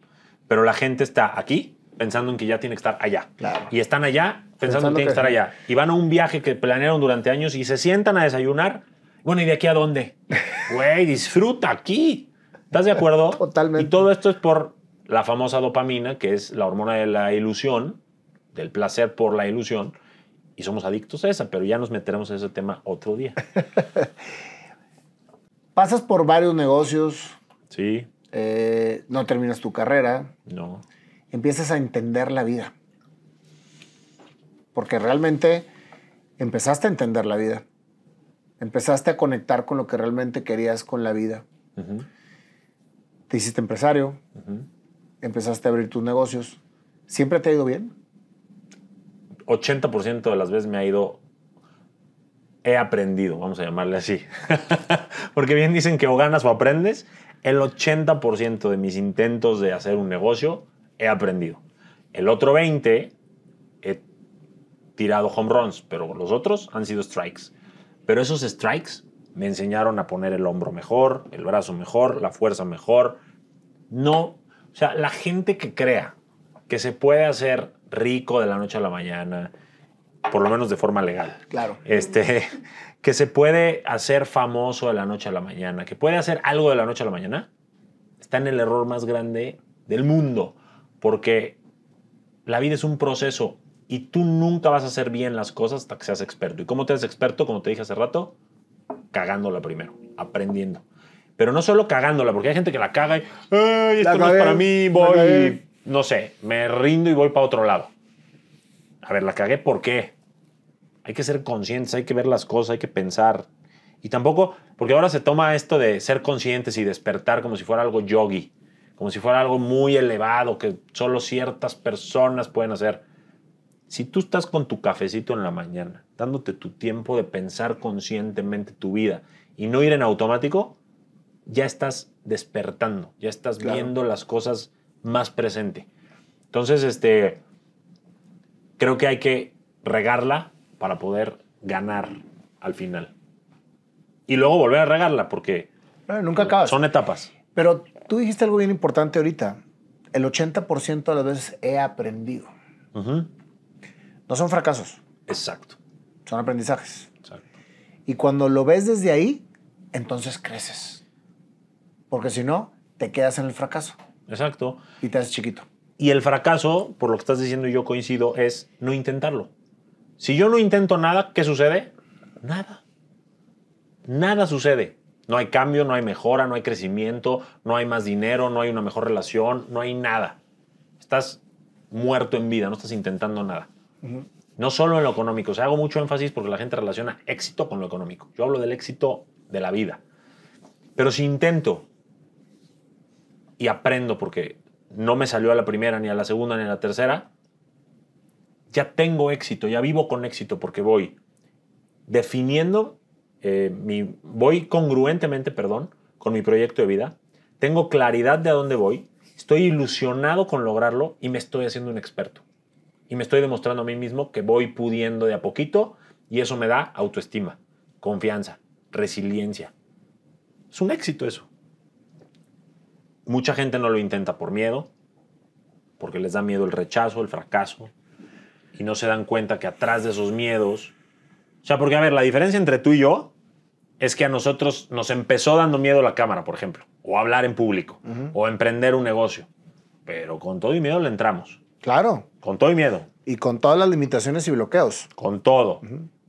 Pero la gente está aquí pensando en que ya tiene que estar allá. Y están allá pensando, en que, tiene que estar allá. Y van a un viaje que planearon durante años y se sientan a desayunar. Bueno, ¿y de aquí a dónde? (laughs) Güey, disfruta aquí. ¿Estás de acuerdo? Totalmente. Y todo esto es por la famosa dopamina, que es la hormona de la ilusión, del placer por la ilusión. Y somos adictos a esa, pero ya nos meteremos en ese tema otro día. (laughs) pasas por varios negocios. Sí. Eh, no terminas tu carrera. No. Empiezas a entender la vida. Porque realmente empezaste a entender la vida. Empezaste a conectar con lo que realmente querías con la vida. Te hiciste empresario. Empezaste a abrir tus negocios. ¿Siempre te ha ido bien? 80% de las veces me ha ido he aprendido, vamos a llamarle así. (laughs) Porque bien dicen que o ganas o aprendes. El 80% de mis intentos de hacer un negocio he aprendido. El otro 20 he tirado home runs, pero los otros han sido strikes. Pero esos strikes me enseñaron a poner el hombro mejor, el brazo mejor, la fuerza mejor. No, o sea, la gente que crea que se puede hacer rico de la noche a la mañana, por lo menos de forma legal. Claro. Este, (laughs) que se puede hacer famoso de la noche a la mañana, que puede hacer algo de la noche a la mañana, está en el error más grande del mundo, porque la vida es un proceso y tú nunca vas a hacer bien las cosas hasta que seas experto. ¿Y cómo te haces experto? Como te dije hace rato, cagándola primero, aprendiendo. Pero no solo cagándola, porque hay gente que la caga y, esto no es para mí! Voy, no sé, me rindo y voy para otro lado a ver, la cagué, ¿por qué? Hay que ser conscientes, hay que ver las cosas, hay que pensar. Y tampoco, porque ahora se toma esto de ser conscientes y despertar como si fuera algo yogi, como si fuera algo muy elevado que solo ciertas personas pueden hacer. Si tú estás con tu cafecito en la mañana, dándote tu tiempo de pensar conscientemente tu vida y no ir en automático, ya estás despertando, ya estás viendo las cosas más presente. Entonces, este, creo que hay que regarla para poder ganar al final. Y luego volver a regarla porque nunca acabas. son etapas. Pero tú dijiste algo bien importante ahorita. El 80% de las veces he aprendido. No son fracasos. Exacto. Son aprendizajes. Exacto. Y cuando lo ves desde ahí, entonces creces. Porque si no, te quedas en el fracaso. Exacto. Y te haces chiquito. Y el fracaso, por lo que estás diciendo y yo coincido, es no intentarlo. Si yo no intento nada, ¿qué sucede? Nada. Nada sucede. No hay cambio, no hay mejora, no hay crecimiento, no hay más dinero, no hay una mejor relación, no hay nada. Estás muerto en vida, no estás intentando nada. No solo en lo económico, o sea, hago mucho énfasis porque la gente relaciona éxito con lo económico. Yo hablo del éxito de la vida. Pero si intento y aprendo, porque no me salió a la primera, ni a la segunda, ni a la tercera, ya tengo éxito, ya vivo con éxito porque voy definiendo eh, voy congruentemente, perdón, con mi proyecto de vida, tengo claridad de a dónde voy, estoy ilusionado con lograrlo y me estoy haciendo un experto. Y me estoy demostrando a mí mismo que voy pudiendo de a poquito y eso me da autoestima, confianza, resiliencia. Es un éxito eso. Mucha gente no lo intenta por miedo, porque les da miedo el rechazo, el fracaso, y no se dan cuenta que atrás de esos miedos... O sea, porque a ver, la diferencia entre tú y yo es que a nosotros nos empezó dando miedo la cámara, por ejemplo, o hablar en público, o emprender un negocio, pero con todo y miedo le entramos. Claro. Con todo y miedo. Y con todas las limitaciones y bloqueos. Con todo.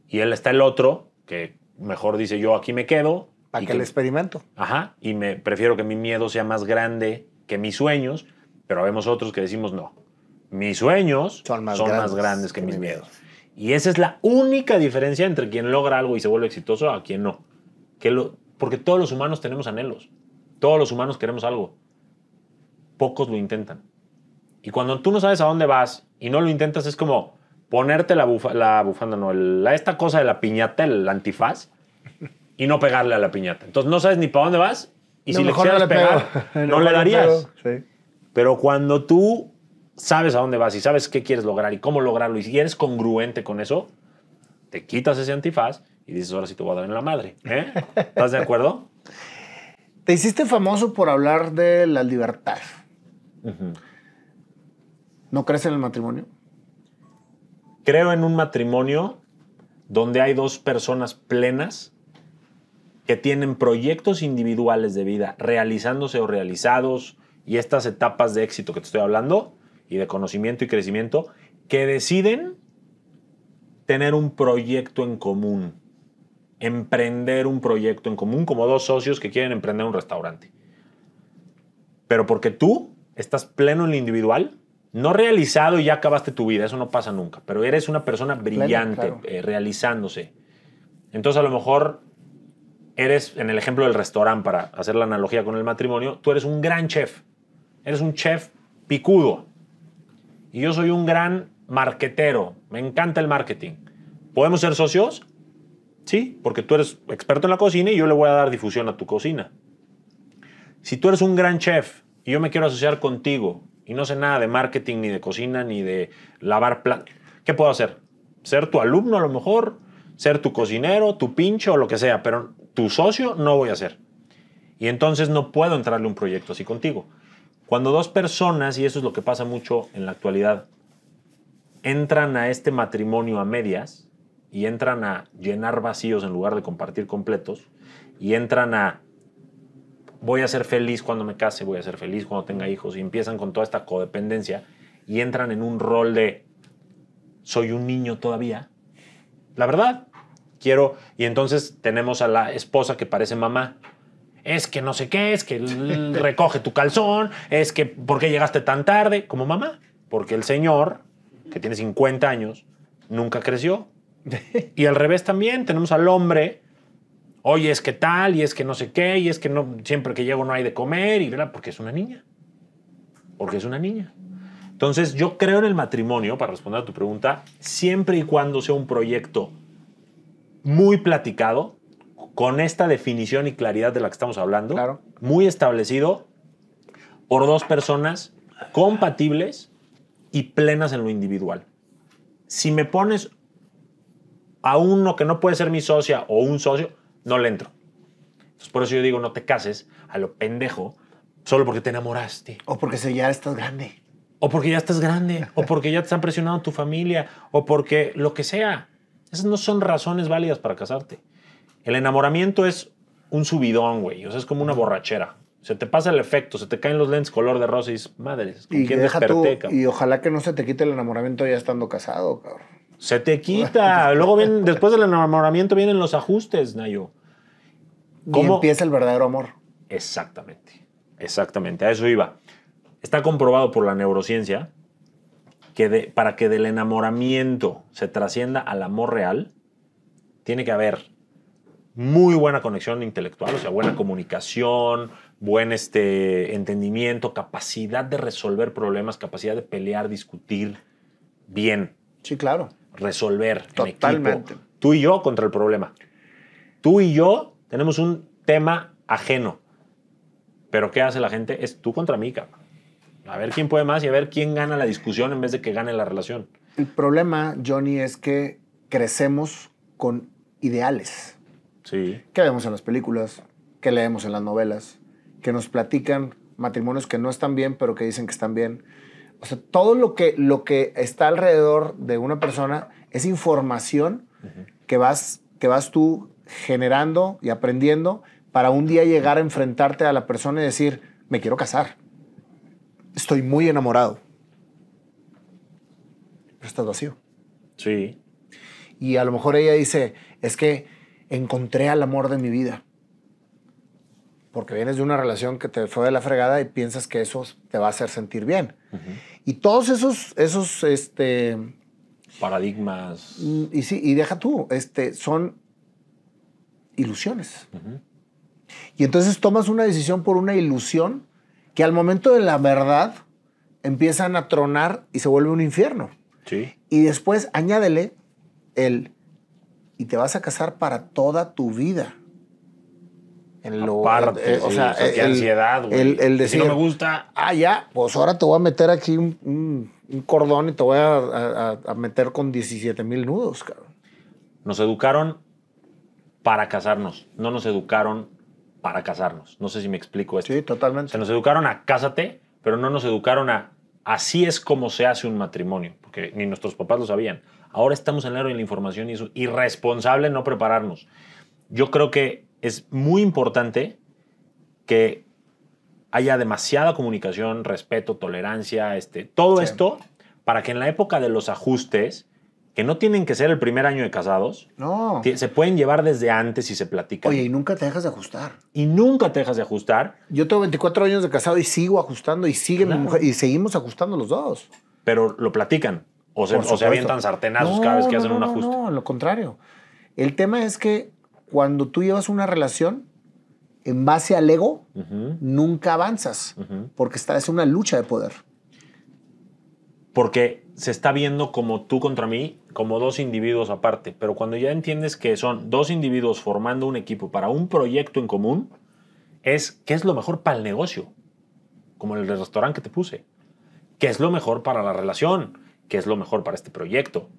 Y él está el otro, que mejor dice yo aquí me quedo, ¿Para que el experimento? Ajá, y me prefiero que mi miedo sea más grande que mis sueños, pero vemos otros que decimos no. Mis sueños son más, grandes, que, mis miedos. Y esa es la única diferencia entre quien logra algo y se vuelve exitoso a quien no. Que lo, porque todos los humanos tenemos anhelos. Todos los humanos queremos algo. Pocos lo intentan. Y cuando tú no sabes a dónde vas y no lo intentas, es como ponerte la, la bufanda, no, la, esta cosa de la piñata, el antifaz, y no pegarle a la piñata. Entonces no sabes ni para dónde vas y si le quieres (laughs) no pegar, no, le darías. Pero cuando tú sabes a dónde vas y sabes qué quieres lograr y cómo lograrlo y si eres congruente con eso, te quitas ese antifaz y dices, ahora sí te voy a dar en la madre. ¿eh? ¿Estás de acuerdo? (laughs) Te hiciste famoso por hablar de la libertad. ¿No crees en el matrimonio? Creo en un matrimonio donde hay dos personas plenas que tienen proyectos individuales de vida realizándose o realizados y estas etapas de éxito que te estoy hablando y de conocimiento y crecimiento que deciden tener un proyecto en común, emprender un proyecto en común como dos socios que quieren emprender un restaurante. Pero porque tú estás pleno en lo individual, no realizado y ya acabaste tu vida, eso no pasa nunca, pero eres una persona brillante, eh, realizándose. Entonces a lo mejor eres, en el ejemplo del restaurante, para hacer la analogía con el matrimonio, tú eres un gran chef, eres un chef picudo. Y yo soy un gran marquetero, me encanta el marketing. ¿Podemos ser socios? Sí, porque tú eres experto en la cocina y yo le voy a dar difusión a tu cocina. Si tú eres un gran chef y yo me quiero asociar contigo y no sé nada de marketing, ni de cocina, ni de lavar platos, ¿qué puedo hacer? Ser tu alumno a lo mejor, ser tu cocinero, tu pincho o lo que sea, pero tu socio no voy a ser. Y entonces no puedo entrarle un proyecto así contigo. Cuando dos personas, y eso es lo que pasa mucho en la actualidad, entran a este matrimonio a medias y entran a llenar vacíos en lugar de compartir completos y entran a voy a ser feliz cuando me case, voy a ser feliz cuando tenga hijos y empiezan con toda esta codependencia y entran en un rol de soy un niño todavía. La verdad, quiero. Y entonces tenemos a la esposa que parece mamá. Es que no sé qué, es que recoge tu calzón, es que ¿por qué llegaste tan tarde? Como mamá. Porque el señor, que tiene 50 años, nunca creció. (laughs) y al revés también, tenemos al hombre, oye, es que tal, y es que no sé qué, y es que no, siempre que llego no hay de comer, y ¿verdad? porque es una niña. Porque es una niña. Entonces, yo creo en el matrimonio, para responder a tu pregunta, siempre y cuando sea un proyecto muy platicado, con esta definición y claridad de la que estamos hablando, muy establecido por dos personas compatibles y plenas en lo individual. Si me pones a uno que no puede ser mi socia o un socio, no le entro. Entonces, por eso yo digo, no te cases a lo pendejo solo porque te enamoraste. O porque ya estás grande. O porque ya estás grande. o porque ya te han presionado tu familia. O porque lo que sea. Esas no son razones válidas para casarte. El enamoramiento es un subidón, güey. O sea, es como una borrachera. Se te pasa el efecto, se te caen los lentes color de rosa y dices, madres, ¿con y quién desperté, Y ojalá que no se te quite el enamoramiento ya estando casado, cabrón. Se te (laughs) quita. Luego vienen, después del enamoramiento vienen los ajustes, Nayo. ¿Cómo? empieza el verdadero amor. Exactamente. Exactamente. A eso iba. Está comprobado por la neurociencia para que del enamoramiento se trascienda al amor real, tiene que haber muy buena conexión intelectual, o sea, buena comunicación, buen este, entendimiento, capacidad de resolver problemas, capacidad de pelear, discutir bien. Sí, claro. Resolver. Totalmente. Tú y yo contra el problema. Tú y yo tenemos un tema ajeno. Pero ¿qué hace la gente? Es tú contra mí, cabrón. A ver quién puede más y a ver quién gana la discusión en vez de que gane la relación. El problema, Johnny, es que crecemos con ideales. Sí. Que vemos en las películas, que leemos en las novelas, que nos platican matrimonios que no están bien, pero que dicen que están bien. O sea, todo lo que, lo que está alrededor de una persona es información que, vas, que vas tú generando y aprendiendo para un día llegar a enfrentarte a la persona y decir, me quiero casar estoy muy enamorado. Pero estás vacío. Sí. Y a lo mejor ella dice, es que encontré al amor de mi vida. Porque vienes de una relación que te fue de la fregada y piensas que eso te va a hacer sentir bien. Y todos esos, esos, este... Paradigmas. Y sí, y deja tú, este, son ilusiones. Y entonces tomas una decisión por una ilusión que al momento de la verdad empiezan a tronar y se vuelve un infierno. Sí. Y después añádele el y te vas a casar para toda tu vida. En lo, Aparte, eh, o sea, qué ansiedad, güey. El, decir, si no me gusta. Ah, ya, pues ahora te voy a meter aquí un, cordón y te voy a, a meter con 17 mil nudos, cabrón. Nos educaron para casarnos, no nos educaron para casarnos. No sé si me explico esto. Sí, totalmente. Se nos educaron a cásate, pero no nos educaron a así es como se hace un matrimonio, porque ni nuestros papás lo sabían. Ahora estamos en la era de la información y es irresponsable no prepararnos. Yo creo que es muy importante que haya demasiada comunicación, respeto, tolerancia, este, todo esto, para que en la época de los ajustes que no tienen que ser el primer año de casados. No. Se pueden llevar desde antes y se platican. Oye, y nunca te dejas de ajustar. Y nunca te dejas de ajustar. Yo tengo 24 años de casado y sigo ajustando y sigue mi mujer y seguimos ajustando los dos. Pero lo platican o se, avientan sartenazos cada vez que hacen un ajuste. No, no, lo contrario. El tema es que cuando tú llevas una relación en base al ego, nunca avanzas porque es es una lucha de poder. Porque se está viendo como tú contra mí, como dos individuos aparte, pero cuando ya entiendes que son dos individuos formando un equipo para un proyecto en común, es qué es lo mejor para el negocio, como el restaurante que te puse, qué es lo mejor para la relación, qué es lo mejor para este proyecto.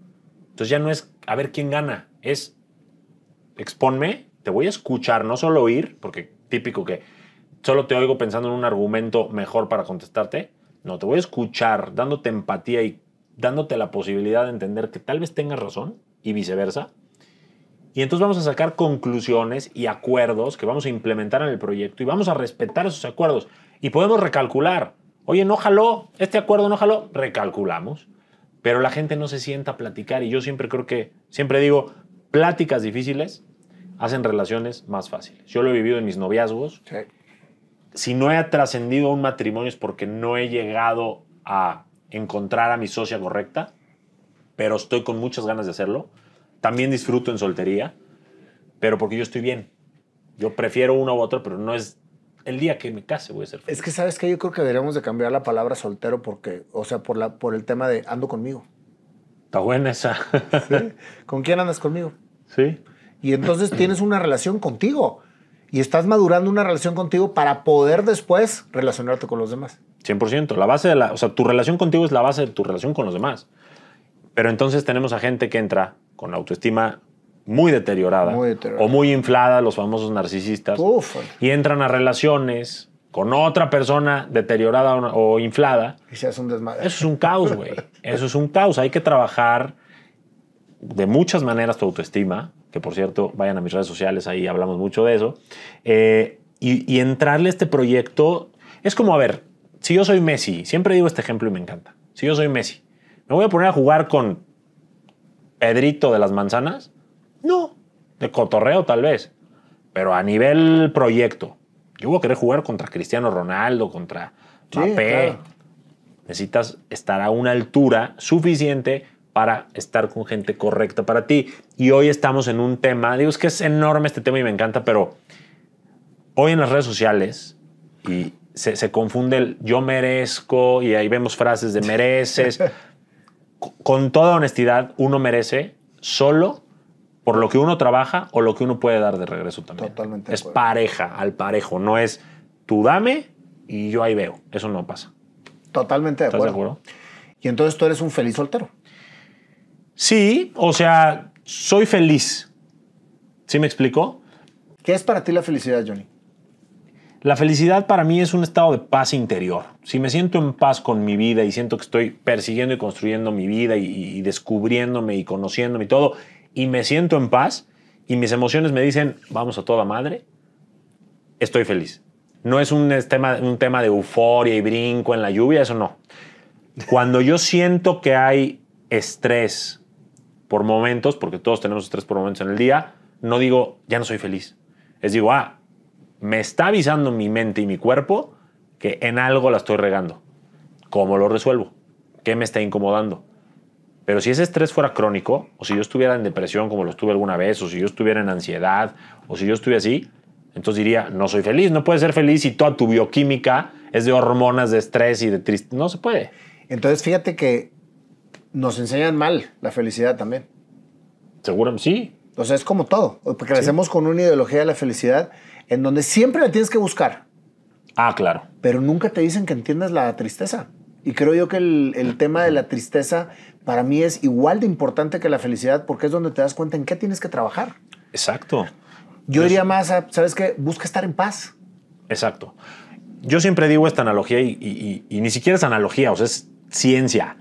Entonces ya no es a ver quién gana, es expónme, te voy a escuchar, no solo oír, porque típico que solo te oigo pensando en un argumento mejor para contestarte, no, te voy a escuchar dándote empatía y dándote la posibilidad de entender que tal vez tengas razón y viceversa. Y entonces vamos a sacar conclusiones y acuerdos que vamos a implementar en el proyecto y vamos a respetar esos acuerdos. Y podemos recalcular. Oye, no jaló, este acuerdo no jaló, recalculamos. Pero la gente no se sienta a platicar y yo siempre creo que, siempre digo, pláticas difíciles hacen relaciones más fáciles. Yo lo he vivido en mis noviazgos. Si no he trascendido un matrimonio es porque no he llegado a encontrar a mi socia correcta, pero estoy con muchas ganas de hacerlo. También disfruto en soltería, pero porque yo estoy bien. Yo prefiero una u otra, pero no es el día que me case voy a ser feliz. Es que sabes que yo creo que deberíamos de cambiar la palabra soltero porque, o sea, por, la, por el tema de ando conmigo. Está buena esa. ¿Con quién andas conmigo? Sí. Y entonces tienes una relación contigo y estás madurando una relación contigo para poder después relacionarte con los demás. 100%. La base de o sea, tu relación contigo es la base de tu relación con los demás. Pero entonces tenemos a gente que entra con la autoestima muy deteriorada, o muy inflada, los famosos narcisistas, y entran a relaciones con otra persona deteriorada o inflada. Y se un desmadre. Eso es un caos, güey. (laughs) Eso es un caos. Hay que trabajar de muchas maneras tu autoestima, que por cierto, vayan a mis redes sociales, ahí hablamos mucho de eso, eh, y, entrarle a este proyecto es como, a ver, si yo soy Messi, siempre digo este ejemplo y me encanta, si yo soy Messi, ¿me voy a poner a jugar con Pedrito de las Manzanas? No, de cotorreo tal vez, pero a nivel proyecto, yo voy a querer jugar contra Cristiano Ronaldo, contra... Sí, Necesitas estar a una altura suficiente para estar con gente correcta para ti. Y hoy estamos en un tema, digo, es que es enorme este tema y me encanta, pero hoy en las redes sociales y se, confunde el yo merezco y ahí vemos frases de mereces. (laughs) con toda honestidad, uno merece solo por lo que uno trabaja o lo que uno puede dar de regreso también. Totalmente. Es pareja al parejo, no es tú dame y yo ahí veo. Eso no pasa. Totalmente de acuerdo. de acuerdo? Y entonces tú eres un feliz soltero. Sí, o sea, soy feliz. ¿Sí me explico? ¿Qué es para ti la felicidad, Johnny? La felicidad para mí es un estado de paz interior. Si me siento en paz con mi vida y siento que estoy persiguiendo y construyendo mi vida y, descubriéndome y conociéndome y todo, y me siento en paz y mis emociones me dicen, vamos a toda madre, estoy feliz. No es un tema, un tema de euforia y brinco en la lluvia, eso no. Cuando yo siento que hay estrés, por momentos, porque todos tenemos estrés por momentos en el día, no digo, ya no soy feliz. Es digo, ah, me está avisando mi mente y mi cuerpo que en algo la estoy regando. ¿Cómo lo resuelvo? ¿Qué me está incomodando? Pero si ese estrés fuera crónico, o si yo estuviera en depresión como lo estuve alguna vez, o si yo estuviera en ansiedad, o si yo estuviera así, entonces diría, no soy feliz, no puedes ser feliz si toda tu bioquímica es de hormonas de estrés y de tristeza. No se puede. Entonces fíjate que nos enseñan mal la felicidad también. Seguro. sí. O sea, es como todo. Crecemos con una ideología de la felicidad en donde siempre la tienes que buscar. Ah, claro. Pero nunca te dicen que entiendas la tristeza. Y creo yo que el, tema de la tristeza para mí es igual de importante que la felicidad porque es donde te das cuenta en qué tienes que trabajar. Exacto. Yo diría más, ¿sabes qué? Busca estar en paz. Exacto. Yo siempre digo esta analogía y, y ni siquiera es analogía, o sea, es ciencia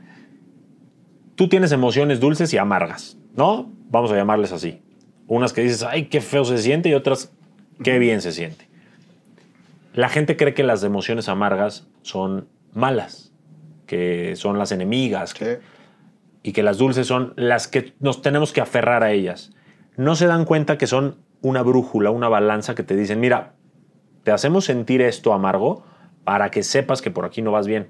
tú tienes emociones dulces y amargas, ¿no? Vamos a llamarles así. Unas que dices, ay, qué feo se siente y otras, qué bien se siente. La gente cree que las emociones amargas son malas, que son las enemigas y que las dulces son las que nos tenemos que aferrar a ellas. No se dan cuenta que son una brújula, una balanza que te dicen, mira, te hacemos sentir esto amargo para que sepas que por aquí no vas bien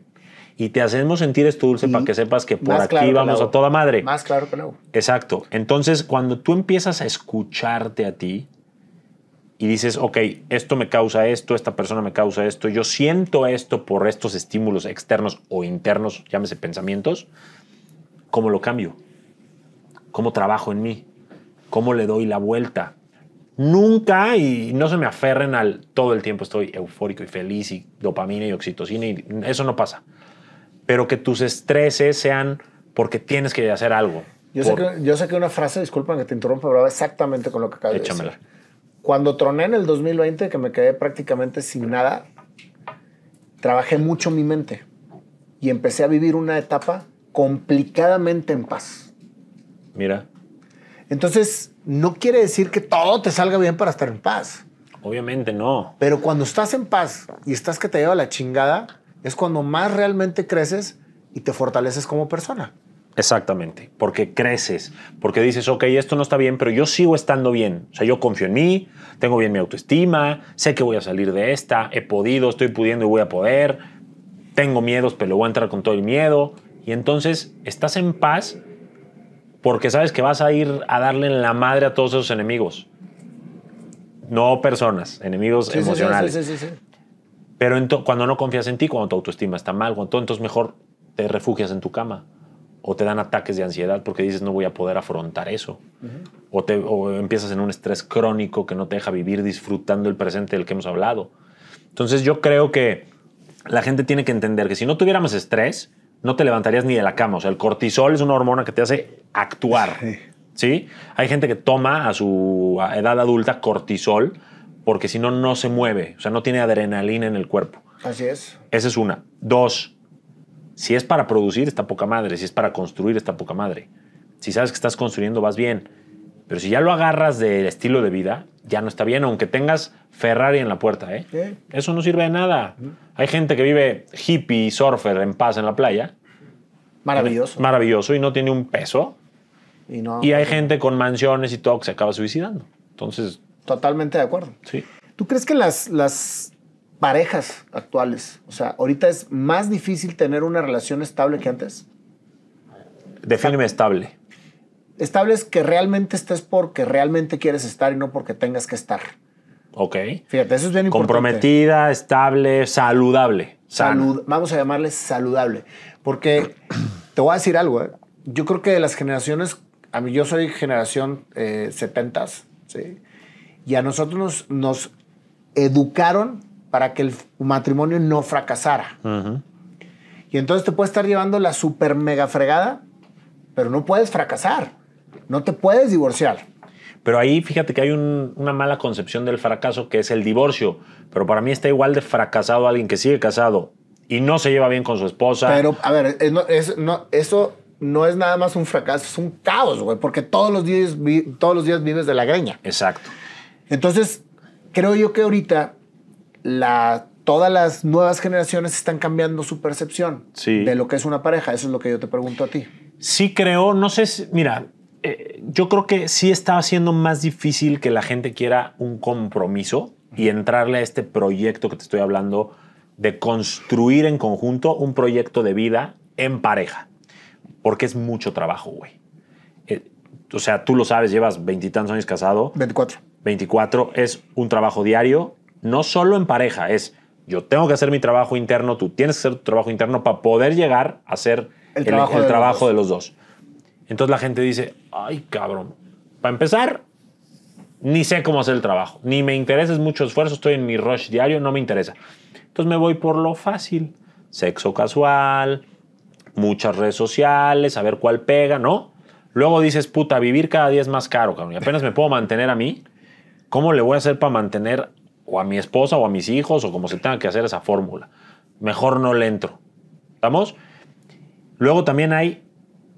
y te hacemos sentir esto dulce para que sepas que por aquí vamos a toda madre. Más claro que luego. Exacto. Entonces, cuando tú empiezas a escucharte a ti y dices, ok, esto me causa esto, esta persona me causa esto, yo siento esto por estos estímulos externos o internos, llámese pensamientos, ¿cómo lo cambio? ¿Cómo trabajo en mí? ¿Cómo le doy la vuelta? nunca y no se me aferren al todo el tiempo estoy eufórico y feliz y dopamina y oxitocina y eso no pasa pero que tus estreses sean porque tienes que hacer algo. Yo, sé que, una frase, disculpen que te interrumpa, pero exactamente con lo que acabas de decir. Cuando troné en el 2020, que me quedé prácticamente sin nada, trabajé mucho mi mente y empecé a vivir una etapa complicadamente en paz. Mira. Entonces, no quiere decir que todo te salga bien para estar en paz. Obviamente no. Pero cuando estás en paz y estás que te lleva la chingada, es cuando más realmente creces y te fortaleces como persona. Exactamente, porque creces, porque dices, ok, esto no está bien, pero yo sigo estando bien. O sea, yo confío en mí, tengo bien mi autoestima, sé que voy a salir de esta, he podido, estoy pudiendo y voy a poder, tengo miedos, pero voy a entrar con todo el miedo. Y entonces estás en paz porque sabes que vas a ir a darle en la madre a todos esos enemigos. No personas, enemigos sí, emocionales. Sí, sí, pero cuando no confías en ti, cuando tu autoestima está mal, cuando entonces mejor te refugias en tu cama o te dan ataques de ansiedad porque dices no voy a poder afrontar eso. o, te, empiezas en un estrés crónico que no te deja vivir disfrutando el presente del que hemos hablado. Entonces yo creo que la gente tiene que entender que si no tuviéramos estrés, no te levantarías ni de la cama. O sea, el cortisol es una hormona que te hace actuar. ¿sí? Hay gente que toma a su edad adulta cortisol porque si no, no se mueve, o sea, no tiene adrenalina en el cuerpo. Así es. Esa es una. Dos, si es para producir, está poca madre, si es para construir, está poca madre. Si sabes que estás construyendo, vas bien. Pero si ya lo agarras del estilo de vida, ya no está bien, aunque tengas Ferrari en la puerta. ¿eh? Eso no sirve de nada. Hay gente que vive hippie, surfer, en paz en la playa. Maravilloso. Maravilloso y no tiene un peso. Y, no, y hay gente con mansiones y todo que se acaba suicidando. Entonces, Totalmente de acuerdo. Sí. ¿Tú crees que las, las parejas actuales, o sea, ahorita es más difícil tener una relación estable que antes? Defíneme estable. Estable es que realmente estés porque realmente quieres estar y no porque tengas que estar. Ok. Fíjate, eso es bien importante. Comprometida, estable, saludable. Salud, vamos a llamarle saludable. Porque te voy a decir algo. ¿eh? Yo creo que de las generaciones, a mí yo soy generación eh, 70 ¿sí? Y a nosotros nos, educaron para que el matrimonio no fracasara. Y entonces te puedes estar llevando la super mega fregada, pero no puedes fracasar. No te puedes divorciar. Pero ahí fíjate que hay una mala concepción del fracaso que es el divorcio. Pero para mí está igual de fracasado alguien que sigue casado y no se lleva bien con su esposa. Pero, a ver, no, eso no es nada más un fracaso, es un caos, güey, porque todos los días, todos los días vives de la greña. Exacto. Entonces, creo yo que ahorita todas las nuevas generaciones están cambiando su percepción de lo que es una pareja. Eso es lo que yo te pregunto a ti. Sí creo, no sé, mira, eh, yo creo que sí está haciendo más difícil que la gente quiera un compromiso y entrarle a este proyecto que te estoy hablando de construir en conjunto un proyecto de vida en pareja. Porque es mucho trabajo, güey. Eh, o sea, tú lo sabes, llevas veintitantos años casado. Veinticuatro. 24 es un trabajo diario, no solo en pareja, es yo tengo que hacer mi trabajo interno, tú tienes que hacer tu trabajo interno para poder llegar a hacer el, trabajo, de, los de los dos. Entonces la gente dice, ay cabrón, para empezar, ni sé cómo hacer el trabajo, ni me interesa, es mucho esfuerzo, estoy en mi rush diario, no me interesa. Entonces me voy por lo fácil, sexo casual, muchas redes sociales, a ver cuál pega, ¿no? Luego dices, puta, vivir cada día es más caro, cabrón, y apenas me puedo mantener a mí ¿Cómo le voy a hacer para mantener o a mi esposa o a mis hijos o como se tenga que hacer esa fórmula? Mejor no le entro. ¿Estamos? Luego también hay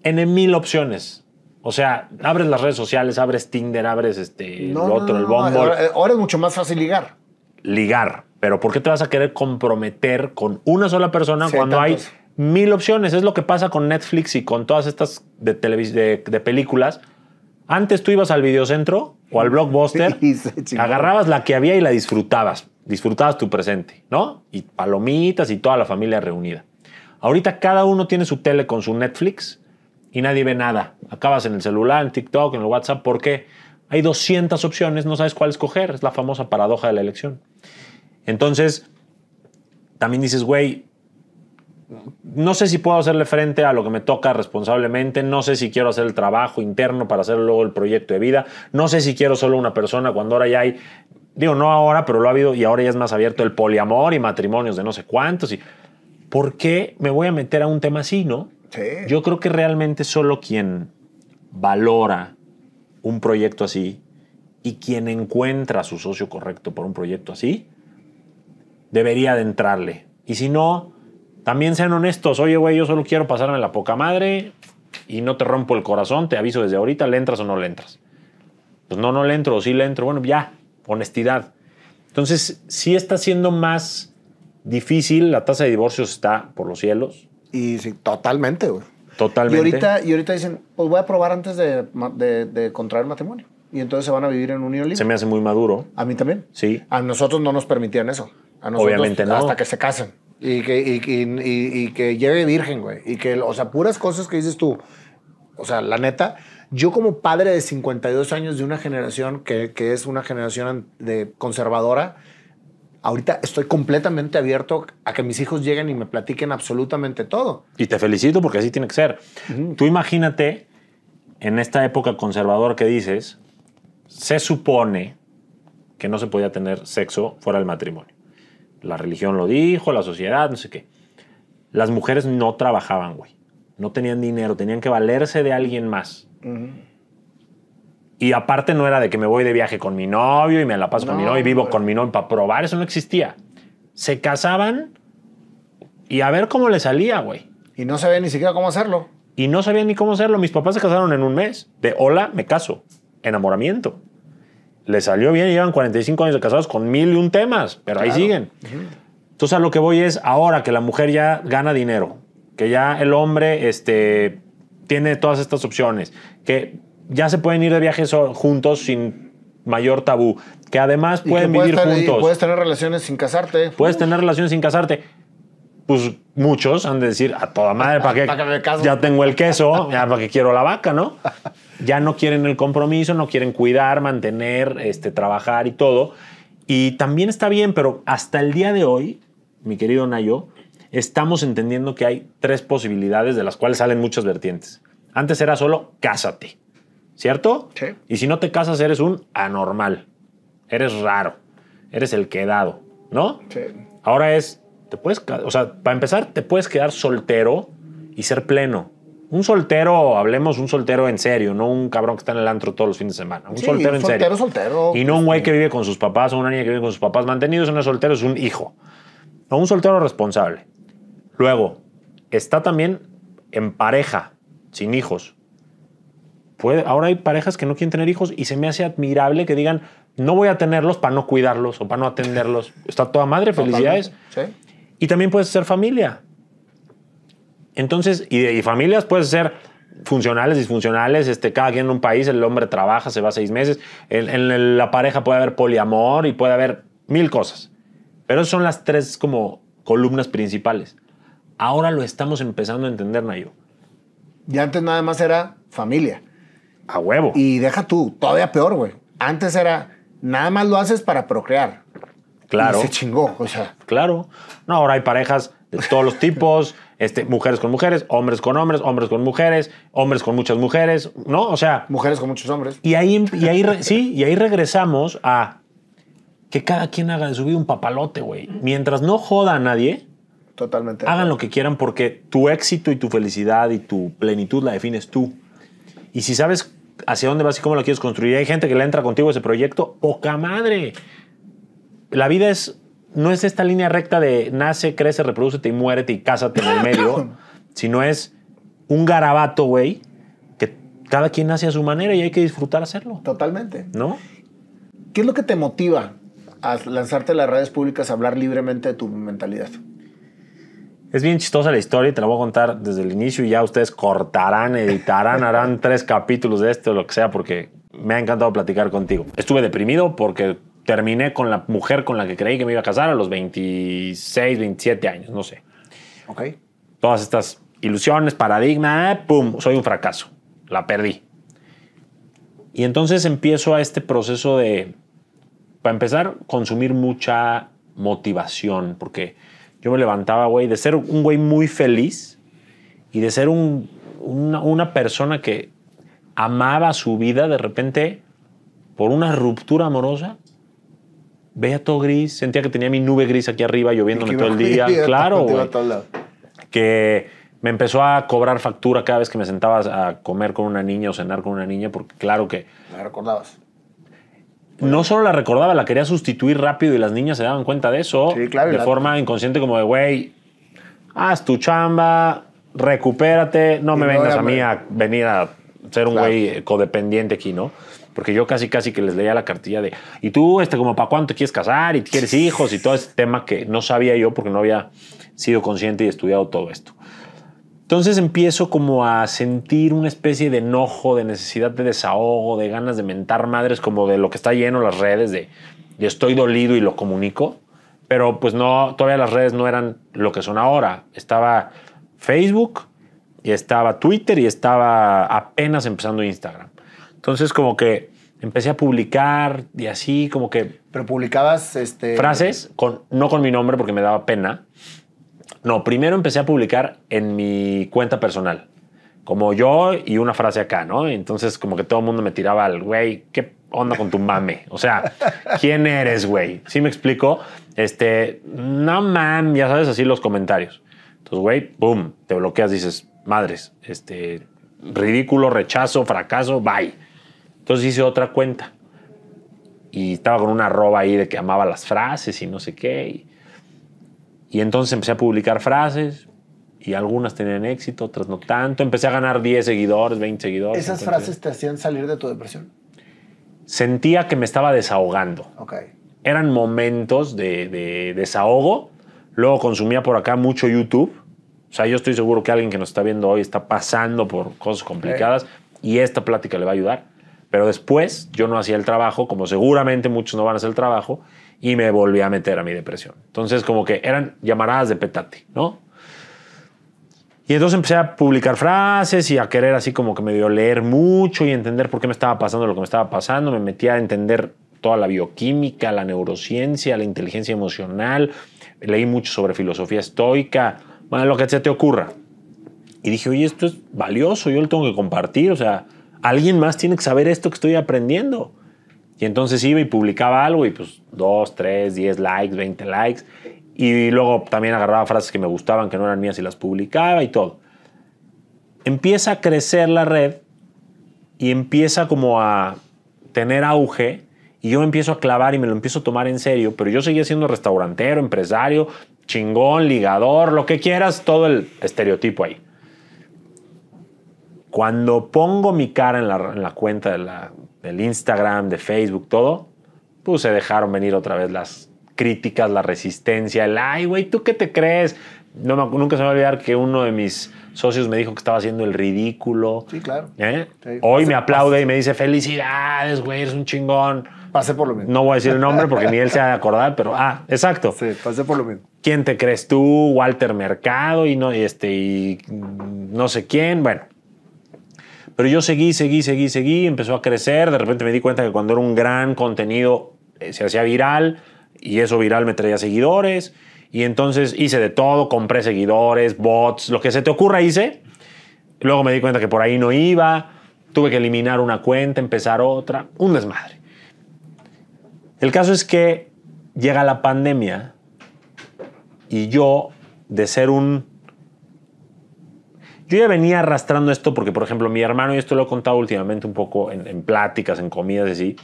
N mil opciones. O sea, abres las redes sociales, abres Tinder, abres este, otro, el Bumble. Eh, ahora, es mucho más fácil ligar. Ligar. Pero ¿por qué te vas a querer comprometer con una sola persona cuando hay mil opciones? Es lo que pasa con Netflix y con todas estas de, de, de películas antes tú ibas al videocentro o al blockbuster, (laughs) agarrabas la que había y la disfrutabas. Disfrutabas tu presente, ¿no? Y palomitas y toda la familia reunida. Ahorita cada uno tiene su tele con su Netflix y nadie ve nada. Acabas en el celular, en TikTok, en el WhatsApp. ¿Por qué? Hay 200 opciones, no sabes cuál escoger. Es la famosa paradoja de la elección. Entonces, también dices, güey, no sé si puedo hacerle frente a lo que me toca responsablemente, no sé si quiero hacer el trabajo interno para hacer luego el proyecto de vida, no sé si quiero solo una persona cuando ahora ya hay, digo, no ahora, pero lo ha habido y ahora ya es más abierto el poliamor y matrimonios de no sé cuántos. Y, ¿Por qué me voy a meter a un tema así, no? Yo creo que realmente solo quien valora un proyecto así y quien encuentra su socio correcto por un proyecto así, debería adentrarle. Y si no, también sean honestos. Oye, güey, yo solo quiero pasarme la poca madre y no te rompo el corazón. Te aviso desde ahorita, ¿le entras o no le entras? Pues no, no le entro, sí le entro. Bueno, ya, honestidad. Entonces, si está siendo más difícil. La tasa de divorcios está por los cielos. Y sí, totalmente, güey. Totalmente. Y ahorita, y ahorita dicen, pues voy a probar antes de, contraer matrimonio. Y entonces se van a vivir en unión libre. Se me hace muy maduro. A mí también. Sí. A nosotros no nos permitían eso. A nosotros, Obviamente no. Hasta que se casen. Y que, y, que lleve virgen, güey. Y que, o sea, puras cosas que dices tú. O sea, la neta, yo como padre de 52 años de una generación que, es una generación de conservadora, ahorita estoy completamente abierto a que mis hijos lleguen y me platiquen absolutamente todo. Y te felicito porque así tiene que ser. Tú imagínate en esta época conservadora que dices, se supone que no se podía tener sexo fuera del matrimonio. La religión lo dijo, la sociedad, no sé qué. Las mujeres no trabajaban, güey. No tenían dinero, tenían que valerse de alguien más. Y aparte no era de que me voy de viaje con mi novio y me la paso con mi novio y vivo con mi novio para probar, eso no existía. Se casaban y a ver cómo le salía, güey. Y no sabía ni siquiera cómo hacerlo. Y no sabían ni cómo hacerlo. Mis papás se casaron en un mes. De hola, me caso. Enamoramiento. Le salió bien, llevan 45 años de casados con mil y un temas, pero ahí siguen. Entonces a lo que voy es, ahora que la mujer ya gana dinero, que ya el hombre este, tiene todas estas opciones, que ya se pueden ir de viajes juntos sin mayor tabú, que además pueden vivir juntos. puedes tener relaciones sin casarte. Puedes tener relaciones sin casarte. Pues muchos han de decir, a toda madre, ¿para (laughs) qué? Ya tengo el queso, ya para qué quiero la vaca, ¿no? (laughs) ya no quieren el compromiso, no quieren cuidar, mantener, este, trabajar y todo. Y también está bien, pero hasta el día de hoy, mi querido Nayo, estamos entendiendo que hay tres posibilidades de las cuales salen muchas vertientes. Antes era solo cásate, ¿cierto? Sí. Y si no te casas, eres un anormal, eres raro, eres el quedado, ¿no? Sí. Ahora es, te puedes, o sea, para empezar, te puedes quedar soltero y ser pleno un soltero, hablemos un soltero en serio, no un cabrón que está en el antro todos los fines de semana. Un soltero en serio. soltero. Y no un güey este. que vive con sus papás o una niña que vive con sus papás mantenidos. No es soltero, es un hijo. O un soltero responsable. Luego, está también en pareja, sin hijos. Puede, ahora hay parejas que no quieren tener hijos y se me hace admirable que digan, no voy a tenerlos para no cuidarlos o para no atenderlos. Está toda madre, felicidades. ¿Sí? Y también puedes ser familia. Entonces, y, familias puede ser funcionales, disfuncionales, este, cada quien en un país, el hombre trabaja, se va seis meses, en, la pareja puede haber poliamor y puede haber mil cosas. Pero son las tres como columnas principales. Ahora lo estamos empezando a entender, Nayo. Y antes nada más era familia. A huevo. Y deja tú, todavía peor, güey. Antes era, nada más lo haces para procrear. Claro. se chingó, o sea. Claro. No, ahora hay parejas de todos los (laughs) tipos, este, mujeres con mujeres, hombres con hombres, hombres con mujeres, hombres con muchas mujeres, ¿no? O sea. Mujeres con muchos hombres. Y ahí, y ahí sí, y ahí regresamos a que cada quien haga de su vida un papalote, güey. Mientras no joda a nadie. Totalmente. Hagan lo que quieran porque tu éxito y tu felicidad y tu plenitud la defines tú. Y si sabes hacia dónde vas y cómo lo quieres construir, hay gente que le entra contigo a ese proyecto, poca madre. La vida es no es esta línea recta de nace, crece, reproduce y muérete y cásate en el medio, (laughs) sino es un garabato, güey, que cada quien nace a su manera y hay que disfrutar hacerlo. Totalmente. ¿No? ¿Qué es lo que te motiva a lanzarte a las redes públicas a hablar libremente de tu mentalidad? Es bien chistosa la historia y te la voy a contar desde el inicio y ya ustedes cortarán, editarán, harán (laughs) tres capítulos de esto o lo que sea porque me ha encantado platicar contigo. Estuve deprimido porque terminé con la mujer con la que creí que me iba a casar a los 26, 27 años, no sé. Ok. Todas estas ilusiones, paradigma, eh, ¡pum! Soy un fracaso. La perdí. Y entonces empiezo a este proceso de, para empezar, consumir mucha motivación, porque yo me levantaba, güey, de ser un güey muy feliz y de ser una persona que amaba su vida de repente por una ruptura amorosa veía todo gris, sentía que tenía mi nube gris aquí arriba lloviéndome todo el (laughs) día, claro, Que me empezó a cobrar factura cada vez que me sentaba a comer con una niña o cenar con una niña, porque claro que... La recordabas. No solo la recordaba, la quería sustituir rápido y las niñas se daban cuenta de eso sí, claro, de forma inconsciente como de, güey, haz tu chamba, recupérate, no me vengas a mí a venir a ser un güey codependiente aquí, ¿no? porque yo casi casi que les leía la cartilla de, ¿y tú, este, como para cuánto quieres casar y quieres hijos y todo ese tema que no sabía yo porque no había sido consciente y estudiado todo esto? Entonces empiezo como a sentir una especie de enojo, de necesidad de desahogo, de ganas de mentar madres, como de lo que está lleno las redes, de, yo estoy dolido y lo comunico. Pero pues no, todavía las redes no eran lo que son ahora. Estaba Facebook y estaba Twitter y estaba apenas empezando Instagram. Entonces como que empecé a publicar y así como que... Pero publicabas este... frases, con, no con mi nombre porque me daba pena. No, primero empecé a publicar en mi cuenta personal, como yo y una frase acá, ¿no? Entonces como que todo el mundo me tiraba al, güey, ¿qué onda con tu mame? O sea, (laughs) ¿quién eres, güey? ¿Sí me explico? Este, no man, ya sabes, así los comentarios. Entonces, güey, boom, te bloqueas, dices, madres, este, ridículo, rechazo, fracaso, bye. Entonces hice otra cuenta y estaba con una arroba ahí de que amaba las frases y no sé qué. Y, y entonces empecé a publicar frases y algunas tenían éxito, otras no tanto. Empecé a ganar 10 seguidores, 20 seguidores. ¿Esas frases te hacían salir de tu depresión? Sentía que me estaba desahogando. OK. Eran momentos de, desahogo. Luego consumía por acá mucho YouTube. O sea, yo estoy seguro que alguien que nos está viendo hoy está pasando por cosas complicadas y esta plática le va a ayudar. Pero después yo no hacía el trabajo, como seguramente muchos no van a hacer el trabajo, y me volví a meter a mi depresión. Entonces como que eran llamaradas de petate, ¿no? Y entonces empecé a publicar frases y a querer así como que me dio leer mucho y entender por qué me estaba pasando lo que me estaba pasando. Me metí a entender toda la bioquímica, la neurociencia, la inteligencia emocional. Leí mucho sobre filosofía estoica, bueno, lo que se te ocurra. Y dije, oye, esto es valioso, yo lo tengo que compartir. O sea, alguien más tiene que saber esto que estoy aprendiendo. Y entonces iba y publicaba algo y pues 2, 3, 10 likes, 20 likes. Y luego también agarraba frases que me gustaban, que no eran mías y las publicaba y todo. Empieza a crecer la red y empieza como a tener auge y yo empiezo a clavar y me lo empiezo a tomar en serio, pero yo seguía siendo restaurantero, empresario, chingón, ligador, lo que quieras, todo el estereotipo ahí. Cuando pongo mi cara en la, cuenta de del Instagram, de Facebook, todo, pues se dejaron venir otra vez las críticas, la resistencia, el, ay, güey, ¿tú qué te crees? No, nunca se me va a olvidar que uno de mis socios me dijo que estaba haciendo el ridículo. Sí, claro. ¿Eh? Hoy me aplaude y me dice, felicidades, güey, eres un chingón. Pasé por lo mismo. No voy a decir el nombre porque ni él se ha de acordar, pero ah, exacto. Sí, pasé por lo mismo. ¿Quién te crees tú? Walter Mercado y no, este, y mm, no sé quién. Bueno, pero yo seguí, seguí, seguí, seguí, empezó a crecer, de repente me di cuenta que cuando era un gran contenido eh, se hacía viral y eso viral me traía seguidores y entonces hice de todo, compré seguidores, bots, lo que se te ocurra hice. Luego me di cuenta que por ahí no iba, tuve que eliminar una cuenta, empezar otra, un desmadre. El caso es que llega la pandemia y yo de ser un yo ya venía arrastrando esto porque, por ejemplo, mi hermano, y esto lo he contado últimamente un poco en, pláticas, en comidas y así,